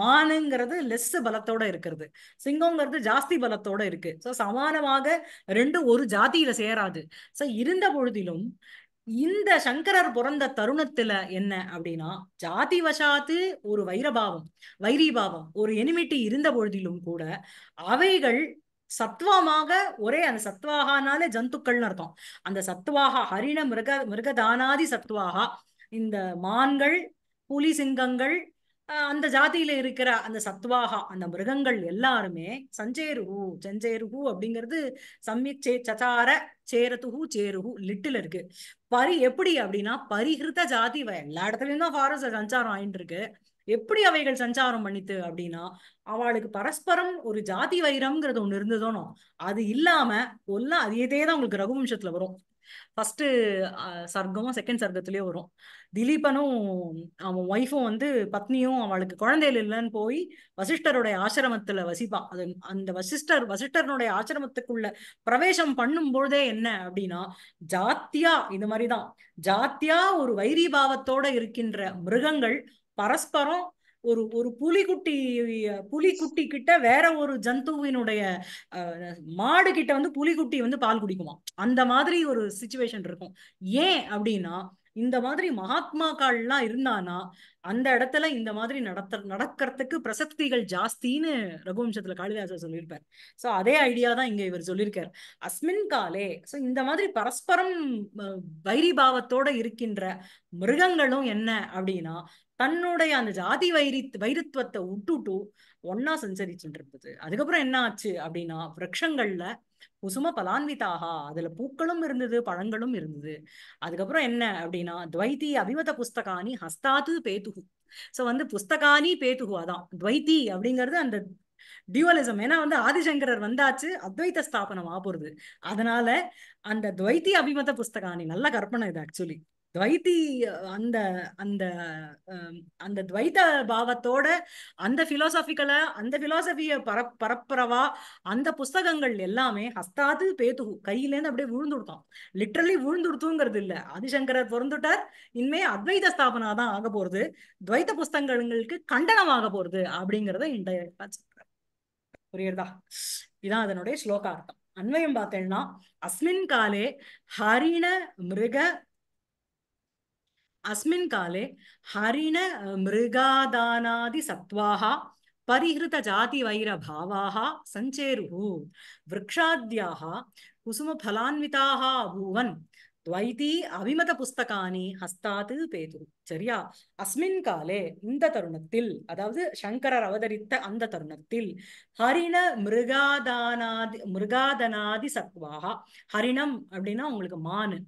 மானுங்கிறது லெஸ் பலத்தோட இருக்கிறது சிங்கம்ங்கிறது ஜாஸ்தி பலத்தோட இருக்கு ஸோ சமானமாக ரெண்டும் ஒரு ஜாத்தியில சேராது ஸோ இருந்த பொழுதிலும் இந்த சங்கரர் பிறந்த தருணத்துல என்ன அப்படின்னா ஜாதி வசாத்து ஒரு வைரபாவம் வைரீபாவம் ஒரு எனிமிட்டி இருந்த பொழுதிலும் கூட அவைகள் சத்வமாக ஒரே அந்த சத்வாகனாலே ஜந்துக்கள்னு அர்த்தம் அந்த சத்வாக ஹரிண மிருக மிருகதானாதி சத்வாகா இந்த மான்கள் புலி சிங்கங்கள் அந்த ஜாதியில இருக்கிற அந்த சத்வாகா அந்த மிருகங்கள் எல்லாருமே சஞ்சேருஹு சஞ்சேருஹு அப்படிங்கிறது சம்யக் சே சச்சார சேரத்துஹு சேருஹு லிட்டில் இருக்கு பரி எப்படி அப்படின்னா பரிகிருத ஜாதி எல்லா இடத்துலயும் தான் ஃபாரஸ்ட் சஞ்சாரம் ஆயிட்டு இருக்கு எப்படி அவைகள் சஞ்சாரம் பண்ணித்து அப்படின்னா அவளுக்கு பரஸ்பரம் ஒரு ஜாதி வைரம்ங்கிறது ஒண்ணு இருந்ததோனோ அது இல்லாம ஒல்லாம் அதே தான் உங்களுக்கு ரகுவம்சத்துல வரும் ஃபர்ஸ்ட் சர்க்கமும் செகண்ட் சர்க்கத்திலயே வரும் திலீபனும் அவன் ஒய்ஃபும் வந்து பத்னியும் அவளுக்கு குழந்தைகள் இல்லைன்னு போய் வசிஷ்டருடைய ஆசிரமத்துல வசிப்பான் அது அந்த வசிஷ்டர் வசிஷ்டருடைய ஆசிரமத்துக்குள்ள பிரவேசம் பண்ணும் பொழுதே என்ன அப்படின்னா ஜாத்தியா இது மாதிரிதான் ஜாத்தியா ஒரு வைரி பாவத்தோட இருக்கின்ற மிருகங்கள் பரஸ்பரம் ஒரு ஒரு புலிக்குட்டி புலிக்குட்டி கிட்ட வேற ஒரு ஜந்துவினுடைய மாடு கிட்ட வந்து புலிக்குட்டி வந்து பால் குடிக்குமா அந்த மாதிரி ஒரு சுச்சுவேஷன் இருக்கும் ஏன் அப்படின்னா இந்த மாதிரி மகாத்மாக்கள்லாம் இருந்தானா அந்த இடத்துல இந்த மாதிரி நடத்த நடக்கிறதுக்கு பிரசக்திகள் ஜாஸ்தின்னு ரகுவம்சத்துல காளிதாசர் சொல்லியிருப்பார் சோ அதே ஐடியா தான் இங்க இவர் சொல்லியிருக்கார் அஸ்மின் காலே சோ இந்த மாதிரி பரஸ்பரம் வைரி பாவத்தோட இருக்கின்ற மிருகங்களும் என்ன அப்படின்னா தன்னுடைய அந்த ஜாதி வைரி வைரத்துவத்தை விட்டுட்டு ஒன்னா சஞ்சரிச்சுட்டு அதுக்கப்புறம் என்ன ஆச்சு அப்படின்னா விரக்ஷங்கள்ல குசும பலான்விதாகா அதுல பூக்களும் இருந்தது பழங்களும் இருந்தது அதுக்கப்புறம் என்ன அப்படின்னா துவைத்தி அபிமத புஸ்தகானி ஹஸ்தாத்து பேத்துகு சோ வந்து புஸ்தகானி பேத்துகு அதான் துவைத்தி அப்படிங்கிறது அந்த டியூவலிசம் ஏன்னா வந்து ஆதிசங்கரர் வந்தாச்சு அத்வைத்த ஸ்தாபனம் ஆ போறது அதனால அந்த துவைத்தி அபிமத புஸ்தகானி நல்ல கற்பனை இது ஆக்சுவலி துவைத்தி அந்த அந்த அந்த துவைத்த பாவத்தோட அந்த பிலாசபிக்கலை அந்த பிலோசபியை பர பரப்புறவா அந்த புஸ்தகங்கள் எல்லாமே ஹஸ்தாது பேத்துகு கையிலேருந்து அப்படியே விழுந்துடுத்தான் லிட்ரலி விழுந்துடுத்துங்கிறது இல்லை ஆதிசங்கரர் பொருந்துட்டார் இனிமே அத்வைத ஸ்தாபனா தான் ஆக போறது துவைத்த புஸ்தகங்களுக்கு கண்டனமாக போறது அப்படிங்கிறத இந்த புரியுறதா இதான் அதனுடைய ஸ்லோகா அர்த்தம் அன்மையும் பார்த்தேன்னா அஸ்மின் காலே ஹரிண மிருக அஸ்மின் காலே ஹரிண மிருகாதானாதி சத்வாக ஜாதி வைர பாவாக मृगादानादिसत्त्वाः परिहृतजातिवैरभावाः குசும பலான்விதாக அபூவன் துவைதி द्वैती புஸ்தகானி ஹஸ்தாத்து பேது சரியா அஸ்மின் காலே இந்த தருணத்தில் அதாவது சங்கரர் அவதரித்த அந்த தருணத்தில் ஹரிண மிருகாதானாதி மிருகாதனாதி சத்வாக ஹரிணம் அப்படின்னா உங்களுக்கு மான்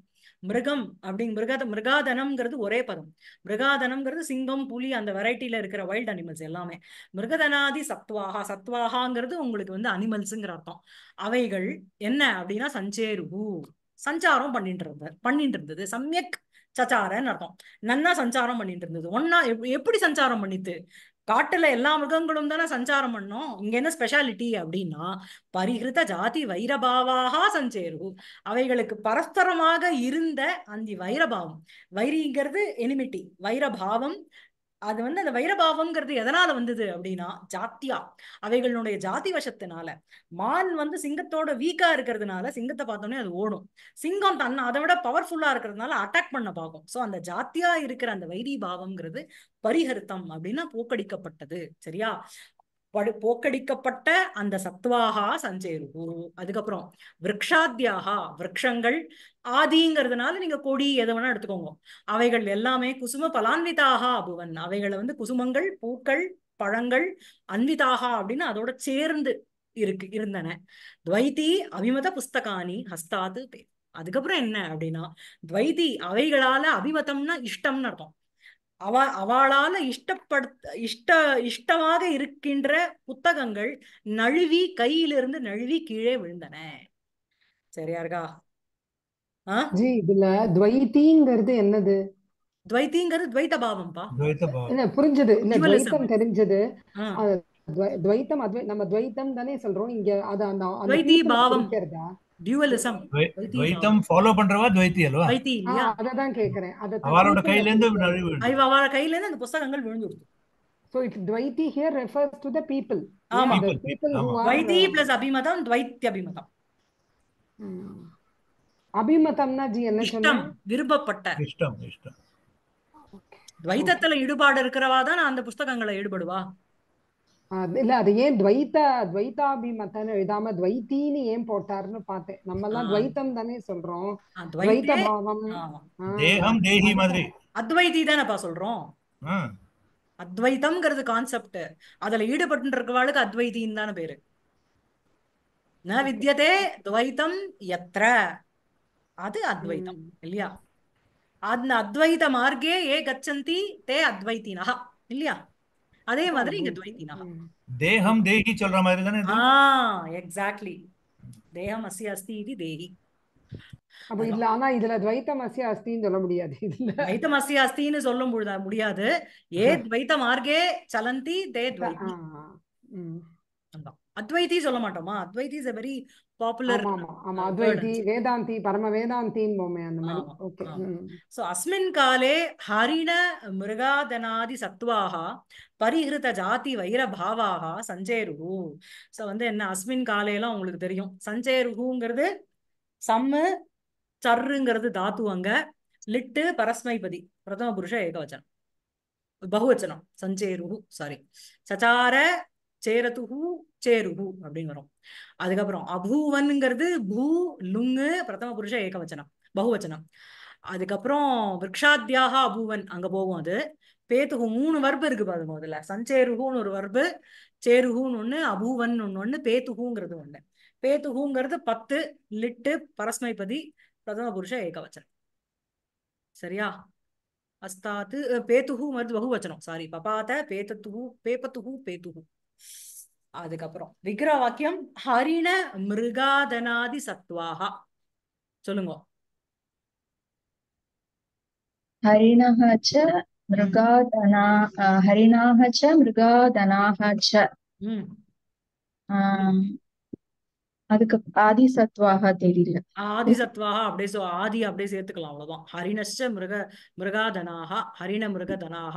மிருகம் அப்படிங்க மிருக மிருகாதனம்ங்கிறது ஒரே பதம் மிருகாதனம்ங்கிறது சிங்கம் புலி அந்த வெரைட்டியில இருக்கிற வைல்ட் அனிமல்ஸ் எல்லாமே மிருகதனாதி சத்வாகா சத்வாகாங்கிறது உங்களுக்கு வந்து அனிமல்ஸுங்கிற அர்த்தம் அவைகள் என்ன அப்படின்னா சஞ்சேருகு சஞ்சாரம் பண்ணிட்டு இருந்த பண்ணிட்டு இருந்தது சமயக் சச்சாரன்னு அர்த்தம் நன்னா சஞ்சாரம் பண்ணிட்டு இருந்தது ஒன்னா எப்படி சஞ்சாரம் பண்ணித்து காட்டுல எல்லா மிருகங்களும் தானே சஞ்சாரம் பண்ணும் இங்க என்ன ஸ்பெஷாலிட்டி அப்படின்னா பரிகிருத ஜாதி வைரபாவாக சஞ்சேரு அவைகளுக்கு பரஸ்பரமாக இருந்த அந்த வைரபாவம் வைரிங்கிறது எனிமிட்டி வைரபாவம் அது வந்து அந்த வைரபாவங்கிறது எதனால வந்தது அப்படின்னா ஜாத்தியா அவைகளுடைய ஜாதி வசத்தினால மான் வந்து சிங்கத்தோட வீக்கா இருக்கிறதுனால சிங்கத்தை பார்த்தோன்னே அது ஓடும் சிங்கம் தன் அதை விட பவர்ஃபுல்லா இருக்கிறதுனால அட்டாக் பண்ண பார்க்கும் ஸோ அந்த ஜாத்தியா இருக்கிற அந்த வைரி பாவம்ங்கிறது பரிஹர்த்தம் அப்படின்னா போக்கடிக்கப்பட்டது சரியா படு போக்கடிக்கப்பட்ட அந்த சத்வாகா சஞ்சேரு அதுக்கப்புறம் விரக்ஷாத்தியாகா விரக்ஷங்கள் ஆதிங்கிறதுனால நீங்க கொடி எதை வேணா எடுத்துக்கோங்க அவைகள் எல்லாமே குசும பலான்விதாகா அபுவன் அவைகளை வந்து குசுமங்கள் பூக்கள் பழங்கள் அன்விதாகா அப்படின்னு அதோட சேர்ந்து இருக்கு இருந்தன துவைதி அபிமத புஸ்தகானி ஹஸ்தாது பேர் அதுக்கப்புறம் என்ன அப்படின்னா துவைதி அவைகளால அபிமதம்னா இஷ்டம்னு அர்த்தம் அவ அவளால இஷ்டப்படுத்த இஷ்ட இஷ்டமாக இருக்கின்ற புத்தகங்கள் நழுவி கையிலிருந்து நழுவி கீழே விழுந்தன சரியா இருக்கா ஜி இதுல துவைத்திங்கிறது என்னது துவைத்திங்கிறது துவைத்த பாவம்பா என்ன புரிஞ்சது இல்ல துவைத்தம் தெரிஞ்சது துவைத்தம் நம்ம துவைத்தம் தானே சொல்றோம் இங்க அது அந்த துவைத்தி பாவம் டியூவலிசம் துவைத்தம் ஃபாலோ பண்றவா துவைத்தி அல்வா துவைத்தி இல்லையா அவரோட கையில இருந்து கையில இருந்து அந்த புத்தகங்கள் விழுந்துடுது so it dvaiti here refers to ஆமா people who are அபிமதம் துவைத்தி அபிமதம் அபிமதம்னா ஜி என்ன சொன்னா விருப்பப்பட்ட இஷ்டம் இஷ்டம் துவைத்தத்துல ஈடுபாடு இருக்கிறவா தான் அந்த புத்தகங்களை ஈடுபடுவா இல்ல அது ஏன் துவைத்த துவைதாபிமத்தன்னு எழுதாம துவைத்தின்னு ஏன் போட்டாருன்னு பார்த்தேன் நம்ம எல்லாம் துவைத்தம் தானே சொல்றோம் துவைத்த பாவம் தேகம் தேகி மாதிரி தானப்பா சொல்றோம் அத்வைத்தம்ங்கிறது கான்செப்ட் அதுல ஈடுபட்டு இருக்கவாளுக்கு அத்வைத்தின்னு தானே பேரு ந வித்தியதே துவைத்தம் எத்திர அது அத்வைத்தம் இல்லையா அந்த அத்வைத மார்க்கே ஏ கச்சந்தி தே அத்வைத்தினா இல்லையா அதே மாதிரி இங்க துவைத்தினா தேகம் தேகி சொல்ற மாதிரி தானே ஆ எக்ஸாக்ட்லி தேகம் அசி அஸ்தி இது தேகி அப்ப இல்ல ஆனா இதுல துவைத்தம் அசி அஸ்தின்னு சொல்ல முடியாது இதுல துவைத்தம் அசி அஸ்தின்னு சொல்ல முடியாது ஏ துவைத்த மார்க்கே சலந்தி தே துவைத்தி அத்வைத்தி சொல்ல மாட்டோமா அத்வைத்தி இஸ் அ வெரி பாப்புலர் வேதாந்தி பரம வேதாந்தின்னு சோ அஸ்மின் காலே ஹரிண மிருகாதனாதி சத்வாக பரிகிருத ஜாதி வைர பாவாக சஞ்சேருகு சோ வந்து என்ன அஸ்மின் காலையெல்லாம் உங்களுக்கு தெரியும் சஞ்சேருகுங்கிறது சம்மு சர்ருங்கிறது தாத்து அங்க லிட்டு பரஸ்மைபதி பிரதம புருஷ ஏகவச்சனம் பகுவச்சனம் சஞ்சேருகு சாரி சச்சார சேரதுகு சேருகு அப்படின்னு வரும் அதுக்கப்புறம் அபூவன்ங்கிறது பூ லுங்கு பிரதம புருஷ ஏகவச்சனம் பகுவச்சனம் அதுக்கப்புறம் விரக்ஷாத்தியாக அபூவன் அங்க போகும் அது பேத்துகு மூணு வர்பு இருக்கு பாருங்க அதுல சஞ்சேருகுன்னு ஒரு வர்பு சேருகுன்னு ஒண்ணு அபூவன் ஒன்னு ஒண்ணு பேத்துகுங்கிறது ஒண்ணு பேத்துகுங்கிறது பத்து லிட்டு பரஸ்மைபதி பிரதம புருஷ ஏகவச்சனம் சரியா அஸ்தாத்து பேத்துகு மருந்து பகுவச்சனம் சாரி பபாத்த பேத்தத்துகு பேபத்துகு பேத்துகு அதுக்கப்புறம் விக்கிர வாக்கியம் ஹரிண மிருகாதனாதி சத்வாகா சொல்லுங்க ஹரிணஹச்ச மிருகாதனா ஹரிணாஹச்ச மிருகாதனாஹச்ச அதுக்கு ஆதி சத்வாக தெரியல ஆதி சத்வாக அப்படியே சோ ஆதி அப்படியே சேர்த்துக்கலாம் அவ்வளவுதான் ஹரிணஷ மிருக மிருகாதனாக ஹரிண மிருகதனாக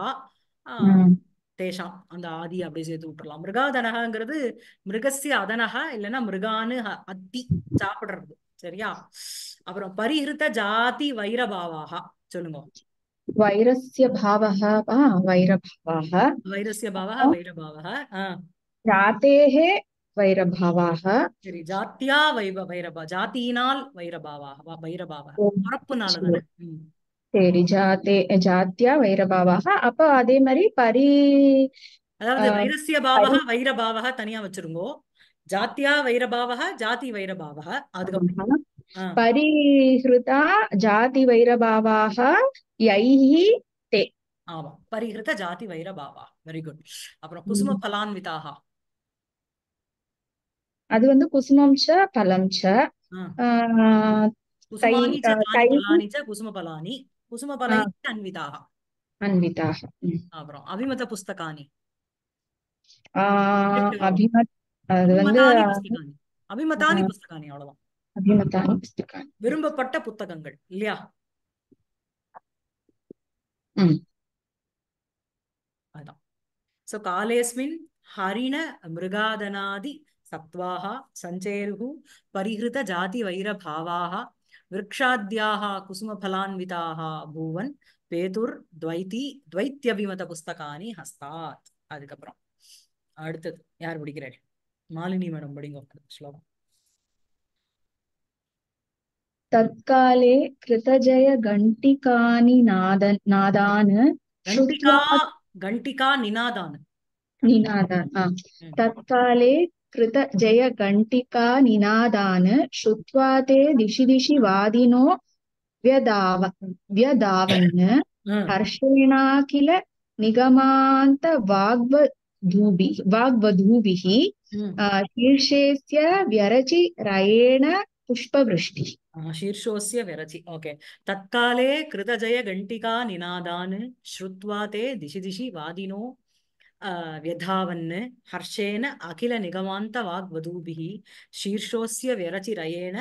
தேஷாம் அந்த ஆதி அப்படியே சேர்த்து விட்டுரலாம் மிருகாதனகாங்கிறது மிருகசிய அதனகா இல்லைன்னா மிருகானு அத்தி சாப்பிடுறது சரியா அப்புறம் பரிஹிருத்த ஜாதி வைரபாவாக சொல்லுங்க வைரஸ்ய பாவக வைரபாவாக வைரஸ்ய பாவக வைரபாவாக ஜாத்தேகே வைரபாவாக சரி ஜாத்தியா வைப வைரபா ஜாத்தியினால் வைரபாவாக வைரபாவாக பிறப்புனால தானே சரி ஜாத்தே ஜாத்தியா வைரபாவாக அப்ப அதே மாதிரி பரி அதாவது வைரசிய பாவக வைரபாவக தனியா வச்சிருங்கோ ஜாத்தியா வைரபாவக ஜாதி வைரபாவக அதுக்கப்புறம் பரிஹிருதா ஜாதி வைரபாவாக யைஹி தே ஆமா பரிஹிருத ஜாதி வைரபாவா வெரி குட் அப்புறம் குசும பலான்விதாக அது வந்து குசுமம் ச பலம் ச குசுமானி குசும பலானி कुसुमफलैः अन्विताः अन्विताः அப்புறம் அபிமத புஸ்தகானி அபிமத் அது வந்து அபிமதானி புஸ்தகானி அவ்வளவுதான் அபிமதானி புஸ்தகானி விரும்பப்பட்ட புத்தகங்கள் இல்லையா அதுதான் சோ காலேஸ்மின் ஹரிண மிருகாதனாதி சத்வாக சஞ்சேருகு பரிஹிருத ஜாதி வைரபாவாக వృక్షాద్యాహ కుసుమఫలాన్వితాహ பூவன் பேதுர் துவைத்தி துவைத்தியபிமத புஸ்தகானி ஹஸ்தாத் அதுக்கப்புறம் அடுத்தது யார் படிக்கிறாள் மாலினி மேடம் படிங்க ஸ்லோகம் தற்காலே கிருதஜய கண்டிகானி நாதன் நாதான கண்டிகா கண்டிகா நினாதான் நினாதான் தற்காலே कृत जय घण्टिका निनादान श्रुत्वा दिशि दिशि वादिनो व्यदाव व्यधावन् हर्षेणा किल वाग्वधूभिः वाग्वधूभिः व्यरचि रयेण पुष्पवृष्टिः शीर्षोस्य व्यरचि ओके तत्काले कृतजय घण्टिका निनादान् श्रुत्वा ते दिशि दिशि वादिनो ஹர்ஷேன அகில நிகமாந்த வாக் वाग्वधूभिः சீர்ஷோசிய விரச்சிரையேன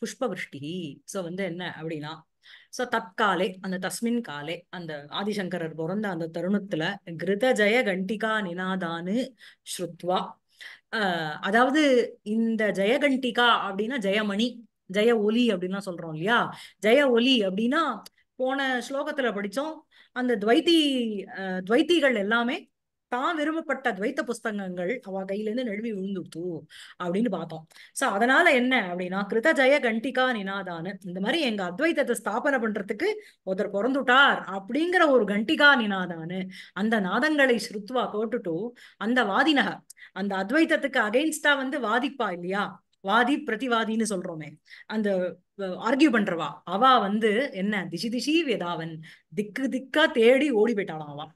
புஷ்பவிருஷ்டி ஸோ வந்து என்ன அப்படின்னா ஸோ தற்காலே அந்த தஸ்மின் காலே அந்த ஆதிசங்கரர் பிறந்த அந்த தருணத்துல கிருத ஜய கண்டிகா நினாதானு ஸ்ருத்வா அதாவது இந்த ஜெயகண்டிகா அப்படின்னா ஜெயமணி ஜெய ஒலி அப்படின்லாம் சொல்றோம் இல்லையா ஜெய ஒலி அப்படின்னா போன ஸ்லோகத்துல படிச்சோம் அந்த துவைத்தி துவைத்திகள் எல்லாமே தான் விரும்பப்பட்ட துவைத்த புஸ்தகங்கள் அவ கையிலேருந்து நழுவி விழுந்துடுத்து அப்படின்னு பார்த்தோம் சோ அதனால என்ன அப்படின்னா கிருத ஜய கண்டிகா நினாதானு இந்த மாதிரி எங்க அத்வைத்தத்தை ஸ்தாபனை பண்றதுக்கு ஒருத்தர் பிறந்துட்டார் அப்படிங்கிற ஒரு கண்டிகா நினாதானு அந்த நாதங்களை ஸ்ருத்வா போட்டுட்டு அந்த வாதினக அந்த அத்வைத்தத்துக்கு அகைன்ஸ்டா வந்து வாதிப்பா இல்லையா வாதி பிரதிவாதின்னு சொல்றோமே அந்த ஆர்கியூ பண்றவா அவ வந்து என்ன திசி திசி வேதாவன் திக்கு திக்கா தேடி ஓடி போயிட்டாளாம் அவா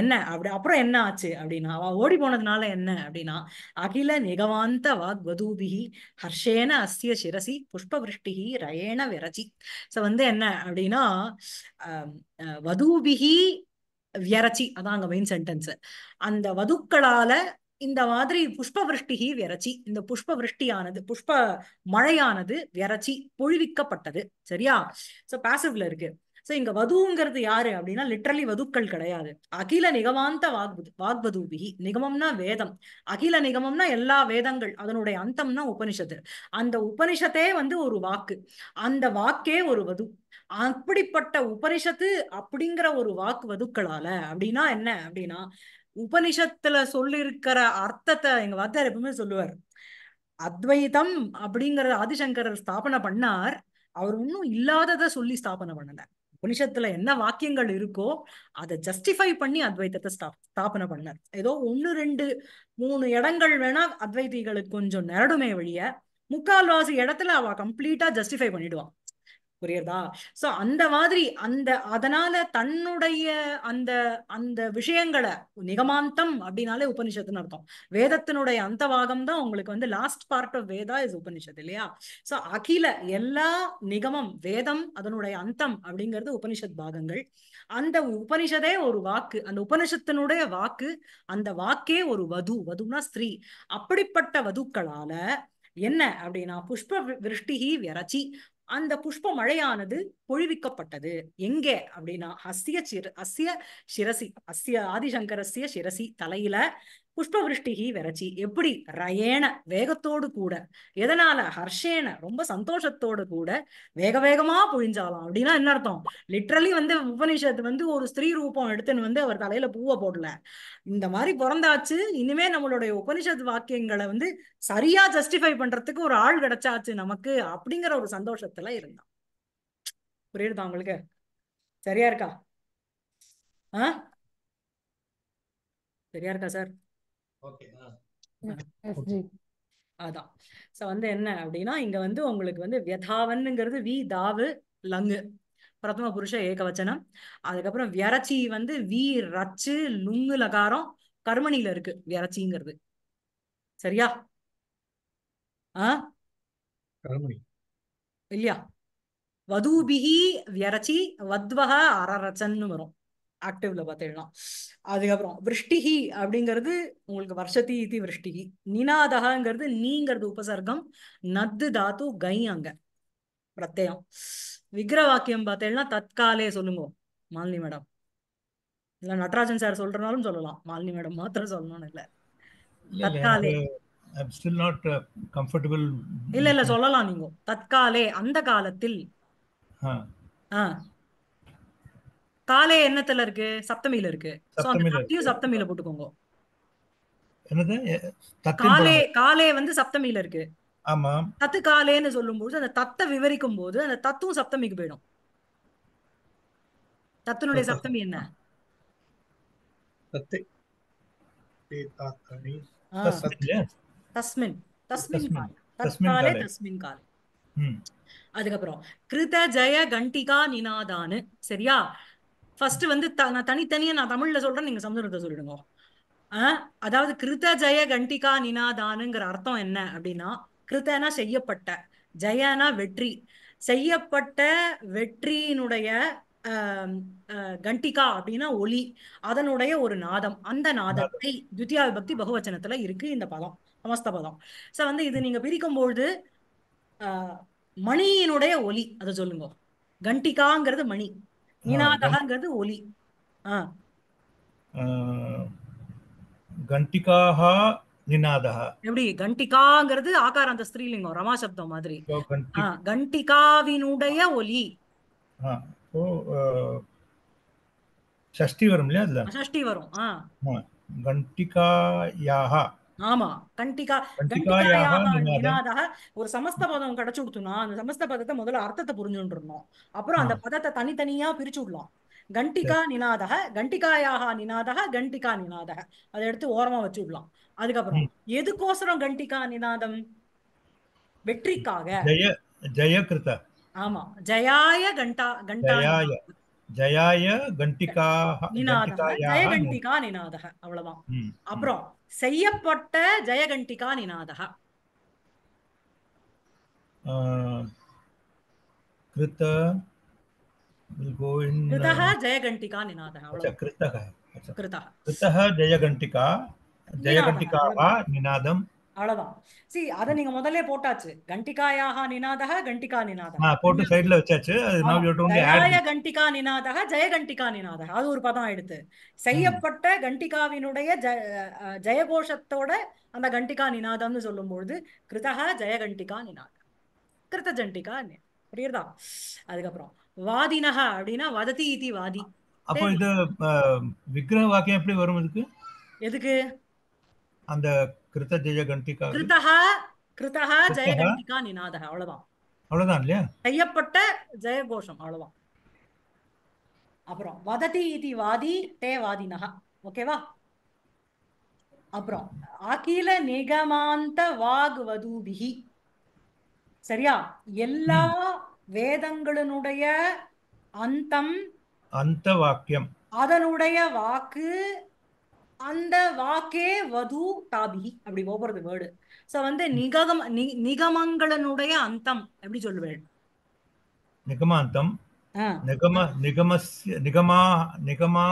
என்ன அப்படி அப்புறம் என்ன ஆச்சு அப்படின்னா அவ ஓடி போனதுனால என்ன அப்படின்னா அகில நிகவாந்த வாக்வதூபிகி ஹர்ஷேன அஸ்ய சிரசி புஷ்பவிருஷ்டிகி ரயேன விரச்சி சோ வந்து என்ன அப்படின்னா வதூபிகி வியரச்சி அதான் அங்க மெயின் சென்டென்ஸ் அந்த வதுக்களால இந்த மாதிரி புஷ்ப விருஷ்டிகி விரச்சி இந்த புஷ்ப விருஷ்டியானது புஷ்ப மழையானது விரச்சி பொழிவிக்கப்பட்டது சரியா சோ பாசிவ்ல இருக்கு சோ இங்க வதுங்கிறது யாரு அப்படின்னா லிட்ரலி வதுக்கள் கிடையாது அகில நிகமாந்த வாக்வது வாக்வதூபிகி நிகமம்னா வேதம் அகில நிகமம்னா எல்லா வேதங்கள் அதனுடைய அந்தம்னா உபனிஷத்து அந்த உபனிஷத்தே வந்து ஒரு வாக்கு அந்த வாக்கே ஒரு வது அப்படிப்பட்ட உபனிஷத்து அப்படிங்கிற ஒரு வாக்கு வதுக்களால அப்படின்னா என்ன அப்படின்னா உபனிஷத்துல சொல்லியிருக்கிற அர்த்தத்தை எங்க வாத்தியார் எப்பவுமே சொல்லுவார் அத்வைதம் அப்படிங்கிற ஆதிசங்கரர் ஸ்தாபனை பண்ணார் அவர் ஒன்னும் இல்லாததை சொல்லி ஸ்தாபனை பண்ணல உபனிஷத்துல என்ன வாக்கியங்கள் இருக்கோ அதை ஜஸ்டிஃபை பண்ணி அத்வைத்தத்தை ஸ்தாபனை பண்ணார் ஏதோ ஒன்னு ரெண்டு மூணு இடங்கள் வேணா அத்வைதிகளுக்கு கொஞ்சம் நிரடுமே வழிய முக்கால்வாசி இடத்துல அவ கம்ப்ளீட்டா ஜஸ்டிஃபை பண்ணிடுவான் புரியுறதா சோ அந்த மாதிரி அந்த அதனால தன்னுடைய அந்த அந்த விஷயங்களை நிகமாந்தம் அப்படின்னாலே உபனிஷத்துன்னு அர்த்தம் வேதத்தினுடைய அந்த அந்தவாகம் தான் உங்களுக்கு வந்து last part of Veda is Upanishad இல்லையா சோ அகில எல்லா நிகமம் வேதம் அதனுடைய அந்தம் அப்படிங்கிறது உபனிஷத் பாகங்கள் அந்த உபனிஷதே ஒரு வாக்கு அந்த உபனிஷத்தினுடைய வாக்கு அந்த வாக்கே ஒரு வது வதுனா ஸ்திரீ அப்படிப்பட்ட வதுக்களால என்ன அப்படின்னா புஷ்ப விருஷ்டிஹி விரச்சி அந்த புஷ்ப மழையானது பொழிவிக்கப்பட்டது எங்கே அப்படின்னா அஸ்ய சிர அஸ்ய சிரசி அஸ்ய ஆதிசங்கரஸ்ய சிரசி தலையில புஷ்பவிருஷ்டிகி விரச்சி எப்படி ரயேன வேகத்தோடு கூட எதனால ஹர்ஷேன ரொம்ப சந்தோஷத்தோடு கூட வேக வேகமா புழிஞ்சாலாம் அப்படின்னா என்ன அர்த்தம் லிட்ரலி வந்து உபநிஷத்து வந்து ஒரு ஸ்திரீ ரூபம் எடுத்துன்னு வந்து அவர் தலையில பூவை போடல இந்த மாதிரி பிறந்தாச்சு இனிமே நம்மளுடைய உபனிஷத் வாக்கியங்களை வந்து சரியா ஜஸ்டிஃபை பண்றதுக்கு ஒரு ஆள் கிடைச்சாச்சு நமக்கு அப்படிங்கிற ஒரு சந்தோஷத்துல இருந்தான் புரியுதா உங்களுக்கு சரியா இருக்கா ஆ சரியா இருக்கா சார் அதான் சோ வந்து என்ன அப்படின்னா இங்க வந்து உங்களுக்கு வந்து வியதாவன்ங்கிறது வி தாவு லங்கு பிரதம புருஷ ஏகவச்சனம் அதுக்கப்புறம் வியரச்சி வந்து வி ரச்சு லுங்கு லகாரம் கர்மணியில இருக்கு வியரச்சிங்கிறது சரியா ஆஹ் இல்லையா வதூபிகி வியரச்சி வத்வக அரரச்சன்னு வரும் ஆக்டிவ்ல பார்த்துடலாம் அதுக்கப்புறம் விருஷ்டிகி அப்படிங்கிறது உங்களுக்கு வருஷத்தி இத்தி விருஷ்டிகி நினாதகாங்கிறது நீங்கிறது உபசர்க்கம் நத்து தாத்து கை அங்க பிரத்யம் விக்கிர வாக்கியம் பார்த்தேன்னா தற்காலே சொல்லுங்க மாலினி மேடம் இல்ல நடராஜன் சார் சொல்றனாலும் சொல்லலாம் மாலினி மேடம் மாத்திரம் சொல்லணும்னு இல்ல தற்காலே இல்ல இல்ல uh, சொல்லலாம் நீங்க தற்காலே அந்த காலத்தில் காலே என்னத்துல இருக்கு சப்தமியில இருக்கு சோ அந்த சப்தமியில போட்டுக்கோங்க காலே காலே வந்து சப்தமியில இருக்கு ஆமா தத்து காலேன்னு சொல்லும்போது அந்த தத்தை விவரிக்கும் போது அந்த தத்து சப்தமிக்கு போயிடும் தத்தனுடைய சப்தமி என்ன தஸ்மின் தஸ்மின் அதுக்கப்புறம் கிருத ஜய கண்டிகா நினாதானு சரியா ஃபர்ஸ்ட் வந்து நான் தனித்தனியா நான் தமிழ்ல சொல்றேன் நீங்க சொல்லுங்க சொல்லிடுங்க அதாவது கிருத ஜெய கண்டிகா நினாதானுங்கிற அர்த்தம் என்ன அப்படின்னா கிருத்தனா செய்யப்பட்ட ஜெயனா வெற்றி செய்யப்பட்ட வெற்றியினுடைய கண்டிகா அப்படின்னா ஒளி அதனுடைய ஒரு நாதம் அந்த நாதத்தை துத்தியா விபக்தி பகுவச்சனத்துல இருக்கு இந்த பதம் சமஸ்த பதம் சோ வந்து இது நீங்க பிரிக்கும்பொழுது மணியினுடைய ஒலி அதை சொல்லுங்க கண்டிகாங்கிறது மணி நினாதகங்கிறது ஒலி கண்டிகாஹா நினாதா எப்படி கண்டிகாங்கிறது அந்த ஸ்திரீலிங்கம் ரமா சப்தம் மாதிரி கண்டிகாவினுடைய ஒலி சஷ்டி வரும் இல்லையா சஷ்டி வரும் ஆமா கண்டிகா கண்டிகாயாக ஒரு சமஸ்த பதம் கிடைச்சு கொடுத்தோம்னா அந்த சமஸ்த பதத்தை முதல்ல அர்த்தத்தை புரிஞ்சுட்டு இருந்தோம் அப்புறம் அந்த பதத்தை தனித்தனியா பிரிச்சு விடலாம் கண்டிகா நினாதக கண்டிகாயாக நினாதக கண்டிகா நினாதக அதை எடுத்து ஓரமா வச்சு விடலாம் அதுக்கப்புறம் எதுக்கோசரம் கண்டிகா நினாதம் வெற்றிக்காக ஜெயகிருத ஆமா ஜயாய கண்டா கண்டா ஜயாய கண்டிகா நினாதக ஜெய கண்டிகா நினாதக அவ்வளவுதான் அப்புறம் செய்யப்பட்ட ஜெயகண்டிகா நிநாதா जयघंटिका அவ்வளவுதான் சி அத நீங்க முதல்ல போட்டாச்சு கண்டிகாயாக நினாதக கண்டிகா நினாதக போட்டு சைடுல வச்சாச்சு ஜய கண்டிகா நினாதக ஜெய கண்டிகா நினாதக அது ஒரு பதம் எடுத்து செய்யப்பட்ட கண்டிகாவினுடைய ஜெயகோஷத்தோட அந்த கண்டிகா நினாதம்னு சொல்லும்பொழுது கிருதக ஜெய கண்டிகா நினாதக கிருத்த ஜண்டிகா புரியுதா அதுக்கப்புறம் வாதினக அப்படின்னா வததி இதி வாதி அப்போ இது விக்கிரக வாக்கியம் எப்படி வரும் இதுக்கு எதுக்கு அந்த கிருத அவ்வளவுதான் அவ்வளவுதான் இல்லையா செய்யப்பட்ட அவ்வளவுதான் அப்புறம் வததி வாதி தே ஓகேவா அப்புறம் அகில நிகமாந்த வாக் வதூபிகி சரியா எல்லா வேதங்களினுடைய அந்தம் அந்த வாக்கியம் அதனுடைய வாக்கு அந்த வாக்கே வது தாபி அப்படி போகிறது வேர்டு சோ வந்து நிகம நிகமங்களுடைய அந்தம் எப்படி சொல்லுவேன் நிகமாந்தம் நிகம நிகமா நிகமா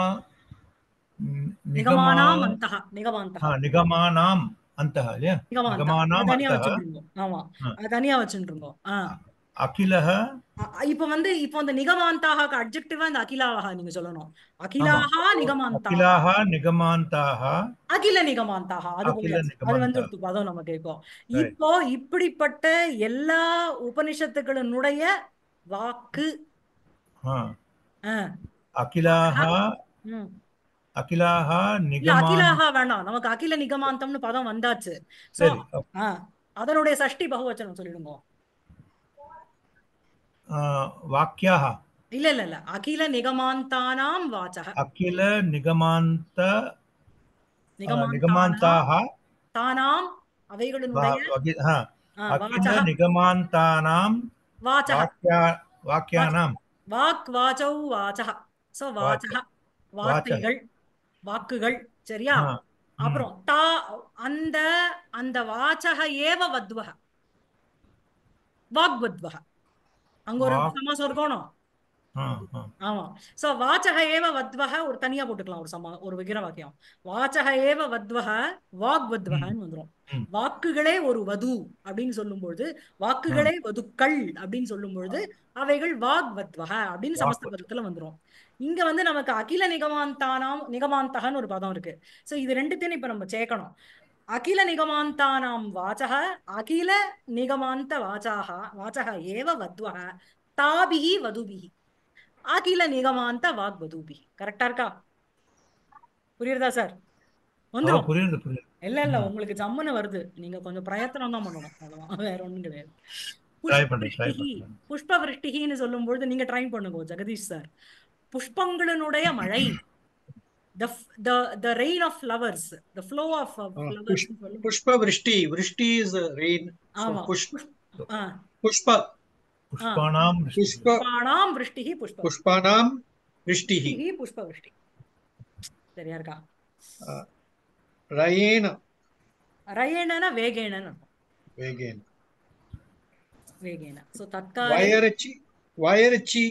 நிகமானாம் அந்தஹ நிகமாந்தஹ நிகமானாம் இல்லையா நிகமானாம் தனியா வச்சிருந்தோம் ஆமா தனியா வச்சிருந்தோம் அகிலஹ இப்ப வந்து இப்போ அந்த நிகமாந்தாக அட்ஜெக்டிவா இந்த அகிலாவாக நீங்க சொல்லணும் அகிலாஹா நிகமாந்தா அகிலாஹா நிகமாந்தாக அகில நிகமாந்தாக அது அது வந்து ஒரு பதம் நம்ம கேட்கும் இப்போ இப்படிப்பட்ட எல்லா உபனிஷத்துக்களினுடைய வாக்கு அகிலாஹா அகிலாஹா அகிலாஹா வேணாம் நமக்கு அகில நிகமாந்தம்னு பதம் வந்தாச்சு அதனுடைய சஷ்டி பகுவச்சனம் சொல்லிடுங்க वाक्याः ಇಲ್ಲ ಇಲ್ಲ ಇಲ್ಲ ಅಖಿಲ ನಿಗಮಾಂತಾನಾಂ ವಾಚಃ ಅಖಿಲ ನಿಗಮಾಂತ ನಿಗಮಾಂತಾಹ ತಾನಾಂ ಅವೆಗಳನ್ನುடைய ಹಾ ಅಖಿಲ ನಿಗಮಾಂತಾನಾಂ ವಾಚಃ ವಾಕ್ಯ ವಾಕ್ಯಾನಾಂ ವಾಕ್ ವಾಚೌ ವಾಚಃ ಸೊ ವಾಚಃ வார்த்தைகள் வாக்குகள் சரியா அப்புறம் தா அந்த அந்த வாச்சக ஏவ வத்வக வாக்வத்வக அங்க ஒரு சமாசம் இருக்கணும் ஆமா சோ வாச்சக ஏவ வத்வக ஒரு தனியா போட்டுக்கலாம் ஒரு சமா ஒரு விகிர வாக்கியம் வாச்சக ஏவ வத்வக வாக் வத்வகன்னு வந்துரும் வாக்குகளே ஒரு வது அப்படின்னு சொல்லும் பொழுது வாக்குகளே வதுக்கள் அப்படின்னு சொல்லும் பொழுது அவைகள் வாக் வத்வக அப்படின்னு சமஸ்த பதத்துல வந்துரும் இங்க வந்து நமக்கு அகில நிகமாந்தானாம் நிகமாந்தகன்னு ஒரு பதம் இருக்கு சோ இது ரெண்டுத்தையும் இப்ப நம்ம சேர்க்கணும் அகில நிகமாந்தானாம் வாச்சக அகில நிகமாந்த வாச்சாக வாச்சக ஏவ வத்வக தாபிஹி வதுபிஹி அகில நிகமாந்த வாக் வதுபிஹி கரெக்டா இருக்கா புரியுறதா சார் வந்துடும் இல்ல இல்ல உங்களுக்கு ஜம்முன்னு வருது நீங்க கொஞ்சம் பிரயத்தனம் தான் பண்ணணும் வேற ஒண்ணும் கிடையாது புஷ்ப விருஷ்டிகின்னு சொல்லும் பொழுது நீங்க ட்ரை பண்ணுங்க ஜெகதீஷ் சார் புஷ்பங்களினுடைய மழை the the the rain of flowers the flow of flowers pushpa vrishti vrishti is rain so pushpa pushpa पुष्पाणां पुष्पाणां वृष्टिः पुष्प पुष्पाणां वृष्टिः पुष्पवृष्टि சரியா இருக்கா ரயேன ரயேனன வேகேனன வேகேன வேகேன சோ தற்கால வயரச்சி வயரச்சி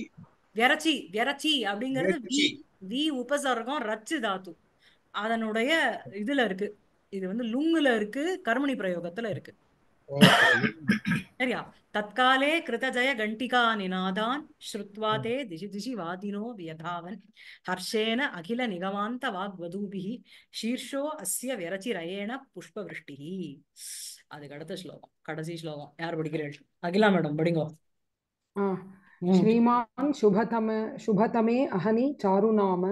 வியரச்சி வியரச்சி அப்படிங்கிறது வி உபசர்க்கம் ரச்சு தாத்து அதனுடைய இதுல இருக்கு இது வந்து லுங்குல இருக்கு கர்மணி பிரயோகத்துல இருக்கு சரியா தற்காலே கிருதஜய கண்டிகா நினாதான் ஸ்ருத்வா தே திசி திசி வாதினோ வியதாவன் ஹர்ஷேன அகில நிகமாந்த வதூபி ஷீர்ஷோ அஸ்ய விரச்சிரயேன புஷ்பவிருஷ்டி அதுக்கு அடுத்த ஸ்லோகம் கடைசி ஸ்லோகம் யார் படிக்கிறீர்கள் அகிலா மேடம் படிங்கோ ஸ்ரீமான் சுபதம शुभतमे अहनि சாருநாம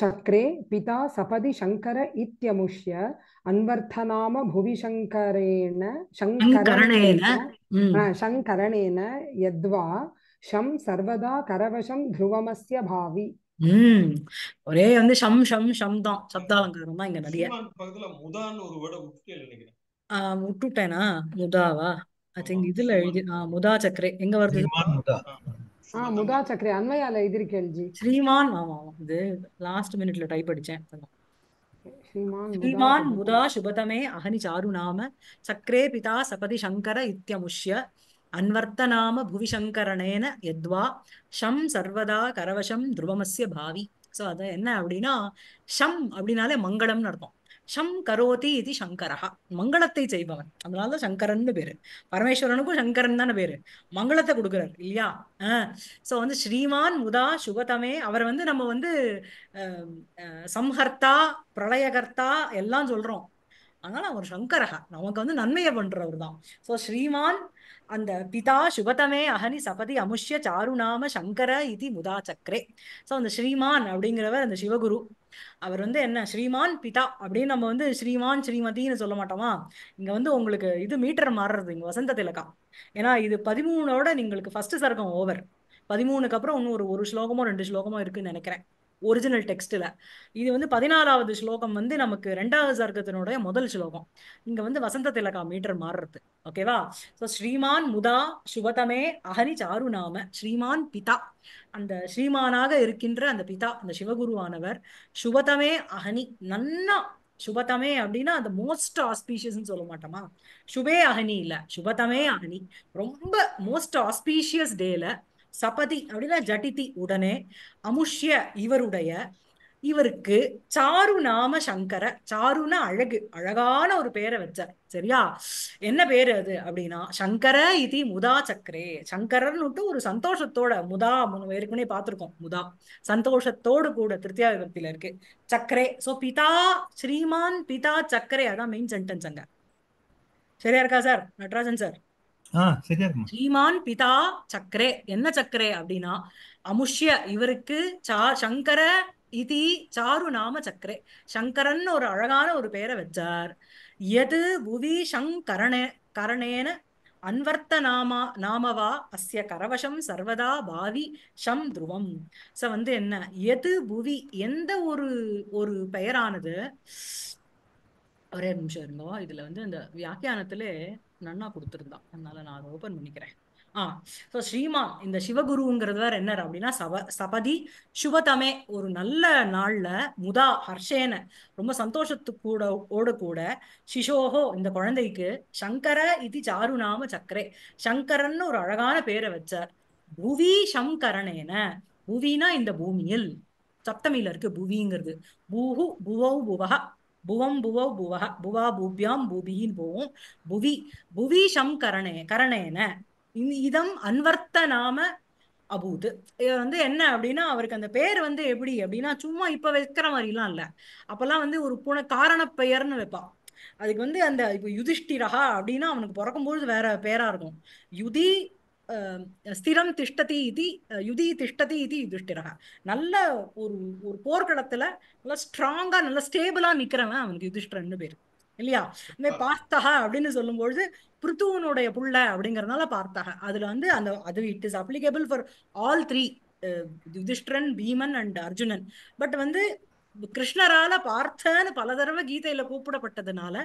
चक्रे पिता सपदि சங்கர इत्यमुष्य अन्वर्थनाम புவி சங்கரேன शङ्करणेन शङ्करणेन यद्वा ஷம் சர்வதா கரவசம் த்ருவமஸ்ய பாவி ஒரே வந்து ஷம் ஷம் ஷம் தான் சப்தாலங்காரம் தான் இங்க நிறைய முதான்னு ஒரு விட முக்கியம் நினைக்கிறேன் விட்டுட்டேனா முதாவா ஐ திங்க் இதுல எழுதி முதா சக்கரே எங்க வருது முதா சக்கரே அன்வையால எழுதிருக்கேன் ஜி ஸ்ரீமான் ஆமா இது லாஸ்ட் மினிட்ல டைப் அடிச்சேன் ஸ்ரீமான் முதா சுபதமே அகனி சாரு நாம சக்கரே பிதா சபதி சங்கர இத்தியமுஷ்ய அன்வர்த்தநாம புவி சங்கரணேன எத்வா ஷம் சர்வதா கரவசம் துருவமசிய பாவி சோ அது என்ன அப்படின்னா ஷம் அப்படின்னாலே மங்களம்னு அர்த்தம் ஷம் கரோதி இது சங்கரா மங்களத்தை செய்பவன் அதனாலதான் சங்கரன் பேரு பரமேஸ்வரனுக்கும் சங்கரன் தானே பேரு மங்களத்தை கொடுக்குறாரு இல்லையா ஆஹ் சோ வந்து ஸ்ரீமான் முதா சுகதமே அவரை வந்து நம்ம வந்து சம்ஹர்த்தா பிரளயகர்த்தா எல்லாம் சொல்றோம் அதனால அவர் சங்கரகா நமக்கு வந்து நன்மையை பண்றவர் தான் சோ ஸ்ரீமான் அந்த பிதா சுபதமே அகனி சபதி அமுஷ்ய சாருநாம சங்கர இது முதா சக்கரே ஸோ அந்த ஸ்ரீமான் அப்படிங்கிறவர் அந்த சிவகுரு அவர் வந்து என்ன ஸ்ரீமான் பிதா அப்படின்னு நம்ம வந்து ஸ்ரீமான் ஸ்ரீமதின்னு சொல்ல மாட்டோமா இங்க வந்து உங்களுக்கு இது மீட்டர் மாறுறது இங்க வசந்த திலக்கா ஏன்னா இது பதிமூணோட நீங்களுக்கு ஃபர்ஸ்ட் சர்க்கம் ஓவர் பதிமூணுக்கு அப்புறம் இன்னும் ஒரு ஒரு ஸ்லோகமோ ரெண்டு ஸ்லோகமோ இருக்குன்னு நினைக்கிறேன் ஒரிஜினல் டெக்ஸ்டில் இது வந்து பதினாலாவது ஸ்லோகம் வந்து நமக்கு ரெண்டாவது சர்க்கத்தினுடைய முதல் ஸ்லோகம் இங்கே வந்து வசந்த திலகா மீட்டர் மாறுறது ஓகேவா ஸோ ஸ்ரீமான் முதா சுபதமே அகனி சாரு நாம ஸ்ரீமான் பிதா அந்த ஸ்ரீமானாக இருக்கின்ற அந்த பிதா அந்த சிவகுருவானவர் சுபதமே அகனி நன்னா சுபதமே அப்படின்னா அந்த மோஸ்ட் ஆஸ்பீஷியஸ்ன்னு சொல்ல மாட்டோமா சுபே அகனி இல்லை சுபதமே அகனி ரொம்ப மோஸ்ட் ஆஸ்பீஷியஸ் டேல சபதி அப்படின்னா ஜடிதி உடனே அமுஷ்ய இவருடைய இவருக்கு சாரு நாம சங்கர சாருன்னா அழகு அழகான ஒரு பேரை வச்சார் சரியா என்ன பேரு அது அப்படின்னா சங்கர இதி முதா சக்கரே விட்டு ஒரு சந்தோஷத்தோட முதா ஏற்கனவே பார்த்திருக்கோம் முதா சந்தோஷத்தோடு கூட திருத்தியா விபக்தியில இருக்கு சக்கரே சோ பிதா ஸ்ரீமான் பிதா சக்கரே அதான் மெயின் சென்டென்ஸ் அங்க சரியா இருக்கா சார் நடராஜன் சார் ஸ்ரீமான் பிதா சக்கரே என்ன சக்கரே அப்படின்னா அமுஷ்ய இவருக்கு சா சங்கர இதி சாரு நாம சக்கரே சங்கரன் ஒரு அழகான ஒரு பேரை வச்சார் எது புவி சங்கரணே கரணேன அன்வர்த்த நாமா நாமவா அஸ்ய கரவசம் சர்வதா பாவி ஷம் துருவம் ச வந்து என்ன எது புவி எந்த ஒரு ஒரு பெயரானது ஒரே நிமிஷம் இருந்தோம் இதுல வந்து இந்த வியாக்கியானத்துல நன்னா கொடுத்துருந்தான் அதனால நான் அதை ஓபன் பண்ணிக்கிறேன் ஆ ஸோ ஸ்ரீமான் இந்த சிவகுருங்கிறது வேற என்ன அப்படின்னா சப சபதி சுபதமே ஒரு நல்ல நாள்ல முதா ஹர்ஷேன ரொம்ப சந்தோஷத்து கூட ஓட கூட சிஷோகோ இந்த குழந்தைக்கு சங்கர இது சாருநாம சக்கரே சங்கரன்னு ஒரு அழகான பேரை வச்சார் புவி சங்கரனேன புவினா இந்த பூமியில் சப்தமியில இருக்கு புவிங்கிறது பூஹு புவௌ புவஹ புவம் புவ புவா புவா பூபியாம் பூபின்னு போவோம் புவி சம் கரணே கரணேன இதம் அன்வர்த்த நாம அபூது இது வந்து என்ன அப்படின்னா அவருக்கு அந்த பேர் வந்து எப்படி அப்படின்னா சும்மா இப்ப வைக்கிற மாதிரிலாம் இல்ல அப்பெல்லாம் வந்து ஒரு புன காரண பெயர்னு வைப்பான் அதுக்கு வந்து அந்த இப்போ யுதிஷ்டிரஹா அப்படின்னா அவனுக்கு பிறக்கும்போது வேற பேரா இருக்கும் யுதி ஸ்திரம் திஷ்டதி இது யுதி திஷ்டதி இது யுதிஷ்டிரகா நல்ல ஒரு ஒரு போர்க்களத்துல நல்லா ஸ்ட்ராங்கா நல்லா ஸ்டேபிளா நிக்கிறவன் அவனுக்கு யுதிஷ்டரன்னு பேரு இல்லையா இந்த பார்த்தகா அப்படின்னு சொல்லும்பொழுது பிருத்துவனுடைய புள்ள அப்படிங்கறதுனால பார்த்தக அதுல வந்து அந்த அது it is applicable for all three Yudhishtiran Bheeman and Arjunan but வந்து கிருஷ்ணரால பார்த்தன்னு பல தடவை கீதையில கூப்பிடப்பட்டதுனால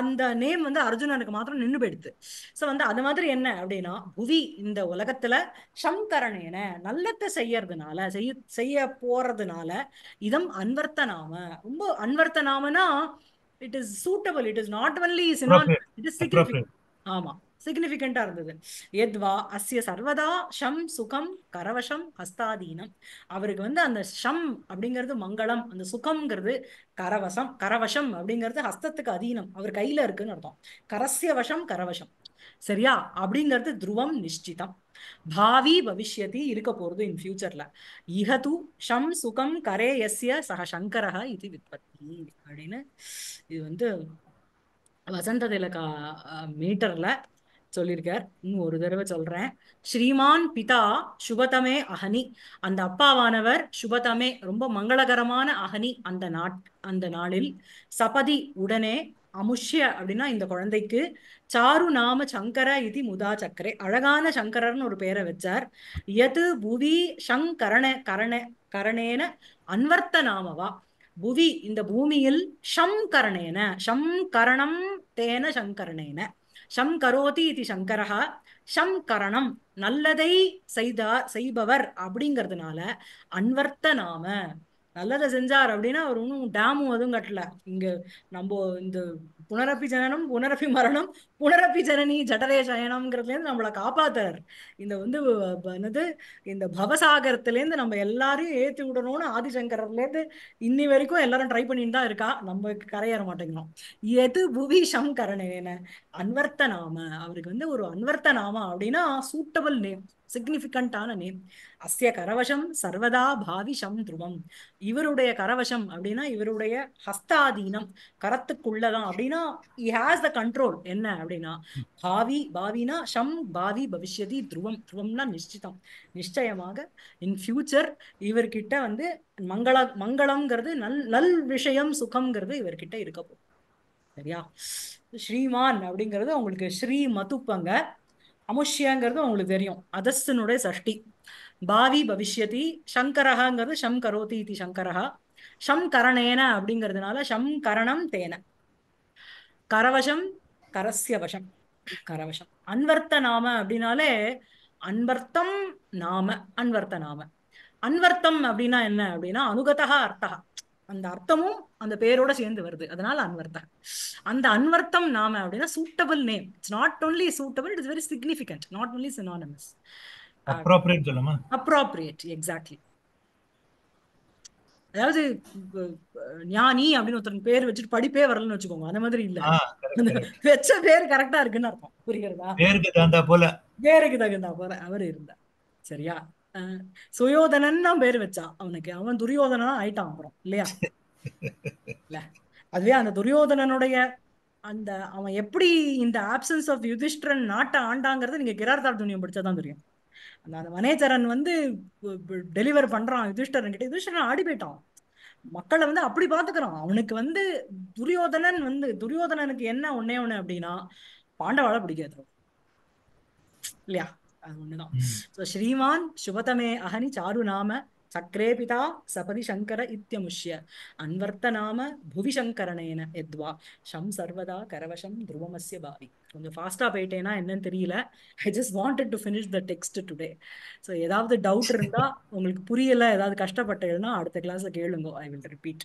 அந்த நேம் வந்து அர்ஜுனனுக்கு மாத்திரம் நின்று போயிடுது ஸோ வந்து அது மாதிரி என்ன அப்படின்னா புவி இந்த உலகத்துல சங்கரன் என நல்லத்தை செய்யறதுனால செய்ய செய்ய போறதுனால இதம் அன்வர்த்த நாம ரொம்ப அன்வர்த்த நாமனா it is suitable it is not only ஆமா சிக்னிஃபிகண்டா இருந்தது எத்வா அஸ்ய சர்வதா ஷம் சுகம் கரவசம் ஹஸ்தாதீனம் அவருக்கு வந்து அந்த ஷம் அப்படிங்கிறது மங்களம் அந்த சுகம்ங்கிறது கரவசம் கரவசம் அப்படிங்கிறது ஹஸ்தத்துக்கு அதீனம் அவர் கையில இருக்குன்னு அர்த்தம் கரஸ்ய வசம் கரவசம் சரியா அப்படிங்கிறது துருவம் நிஷ்டிதம் பாவி பவிஷ்யதி இருக்க போறது இன் ஃபியூச்சர்ல இகது ஷம் சுகம் கரே எஸ்ய சக சங்கரஹ இது வித்பத்தி அப்படின்னு இது வந்து வசந்த திலகா மீட்டர்ல சொல்லியிருக்கார் இன்னும் ஒரு தடவை சொல்றேன் ஸ்ரீமான் பிதா சுபதமே அகனி அந்த அப்பாவானவர் சுபதமே ரொம்ப மங்களகரமான அகனி அந்த நாட் அந்த நாளில் சபதி உடனே அமுஷ்ய அப்படின்னா இந்த குழந்தைக்கு சாரு நாம சங்கர இது முதா சக்கரே அழகான சங்கரர்னு ஒரு பேரை வச்சார் எது புவி சங்கரண கரண கரணேன அன்வர்த்த நாமவா புவி இந்த பூமியில் ஷம் கரணேன ஷம் கரணம் தேன சங்கரணேன ஷம் கரோதி இது சங்கரஹா ஷம் கரணம் நல்லதை செய்தா செய்பவர் அப்படிங்கிறதுனால அன்வர்த்த நாம நல்லதை செஞ்சார் அப்படின்னா அவர் ஒன்றும் டேமும் அதுவும் கட்டல இங்க நம்ம இந்த புனரப்பி ஜனனம் புனரப்பி மரணம் புனரப்பி ஜனனி ஜடரே சயனம்ங்கிறதுலேருந்து நம்மளை காப்பாத்துறாரு இந்த வந்து என்னது இந்த பவசாகரத்துலேருந்து நம்ம எல்லாரையும் ஏற்றி விடணும்னு ஆதிசங்கர்லேருந்து இன்னி வரைக்கும் எல்லாரும் ட்ரை பண்ணிட்டு தான் இருக்கா நம்ம கரையேற மாட்டேங்கிறோம் எது புவிஷம் கரணேன அன்வர்த்த நாம அவருக்கு வந்து ஒரு அன்வர்த்த நாம அப்படின்னா சூட்டபிள் நேம் சிக்னிஃபிகண்டான நேம் அஸ்ய கரவசம் சர்வதா பாவிஷம் துருவம் இவருடைய கரவசம் அப்படின்னா இவருடைய ஹஸ்தாதீனம் கரத்துக்குள்ளதான் அப்படின்னா இ ஹாஸ் த கண்ட்ரோல் என்ன அப்படின்னா பாவி பாவினா ஷம் பாவி பவிஷ்யதி துருவம் துருவம்னா நிச்சிதம் நிச்சயமாக இன் ஃபியூச்சர் இவர்கிட்ட வந்து மங்கள மங்களம்ங்கிறது நல் நல் விஷயம் சுகம்ங்கிறது இவர்கிட்ட இருக்க போகும் சரியா ஸ்ரீமான் அப்படிங்கிறது அவங்களுக்கு ஸ்ரீ மதுப்பங்க அமுஷ்யங்கிறது அவங்களுக்கு தெரியும் அதஸ்தனுடைய சஷ்டி பாவி பவிஷ்யதி சங்கரகாங்கிறது ஷம் கரோதி இது சங்கரகா ஷம் கரணேன அப்படிங்கிறதுனால ஷம் கரணம் தேன கரவசம் கரஸ்ய வசம் கரவசம் அன்வர்த்த நாம அப்படின்னாலே அன்வர்த்தம் நாம அன்வர்த்த நாம அன்வர்த்தம் அப்படின்னா என்ன அப்படின்னா அனுகதா அர்த்தகா அந்த அர்த்தமும் அந்த பேரோட சேர்ந்து வருது அதனால அன்வர்த்தம் அந்த அன்வர்த்தம் நாம அப்படின்னா suitable name it's not only suitable it's very significant not only synonymous appropriate சொல்லுமா அப்ரோப்ரியேட் எக்ஸாக்ட்லி அதாவது ஞானி அப்படின்னு ஒருத்தன் பேர் வச்சுட்டு படிப்பே வரலன்னு வச்சுக்கோங்க அந்த மாதிரி இல்ல வச்ச பேர் கரெக்டா இருக்குன்னு அர்த்தம் புரிகிறதா பேருக்கு தகுந்தா போல பேருக்கு தகுந்தா போல அவர் இருந்தா சரியா சுயோதனன் தான் பேர் வச்சா அவனுக்கு அவன் துரியோதனா ஆயிட்டான் அப்புறம் இல்லையா இல்ல அதுவே அந்த துரியோதனனுடைய அந்த அவன் எப்படி இந்த ஆப்சன்ஸ் ஆஃப் யுதிஷ்டிரன் நாட்டை ஆண்டாங்கிறது நீங்க துணியம் படிச்சாதான் தெரியும் அந்த அந்த மனேஜரன் வந்து டெலிவர் பண்றான் யுதிஷ்டரன் கிட்ட யுதிஷ்டரன் ஆடி போயிட்டான் மக்களை வந்து அப்படி பாத்துக்கிறான் அவனுக்கு வந்து துரியோதனன் வந்து துரியோதனனுக்கு என்ன ஒன்னே ஒண்ணு அப்படின்னா பாண்டவாள பிடிக்காது இல்லையா அது ஒண்ணுதான் ஸோ ஸ்ரீமான் சுபதமே அகனி சாரு நாம சக்கரே பிதா சபதி சங்கர இத்தியமுஷ்ய அன்வர்த்த நாம புவி சங்கரனேன எத்வா ஷம் சர்வதா கரவசம் துருவமஸ்ய பாவி கொஞ்சம் ஃபாஸ்டா போயிட்டேன்னா என்னன்னு தெரியல I just wanted to finish the text today so ஏதாவது டவுட் இருந்தா உங்களுக்கு புரியல ஏதாவது கஷ்டப்பட்டீங்கன்னா அடுத்த கிளாஸ் கேளுங்க ஐ வில் ரிப்பீட்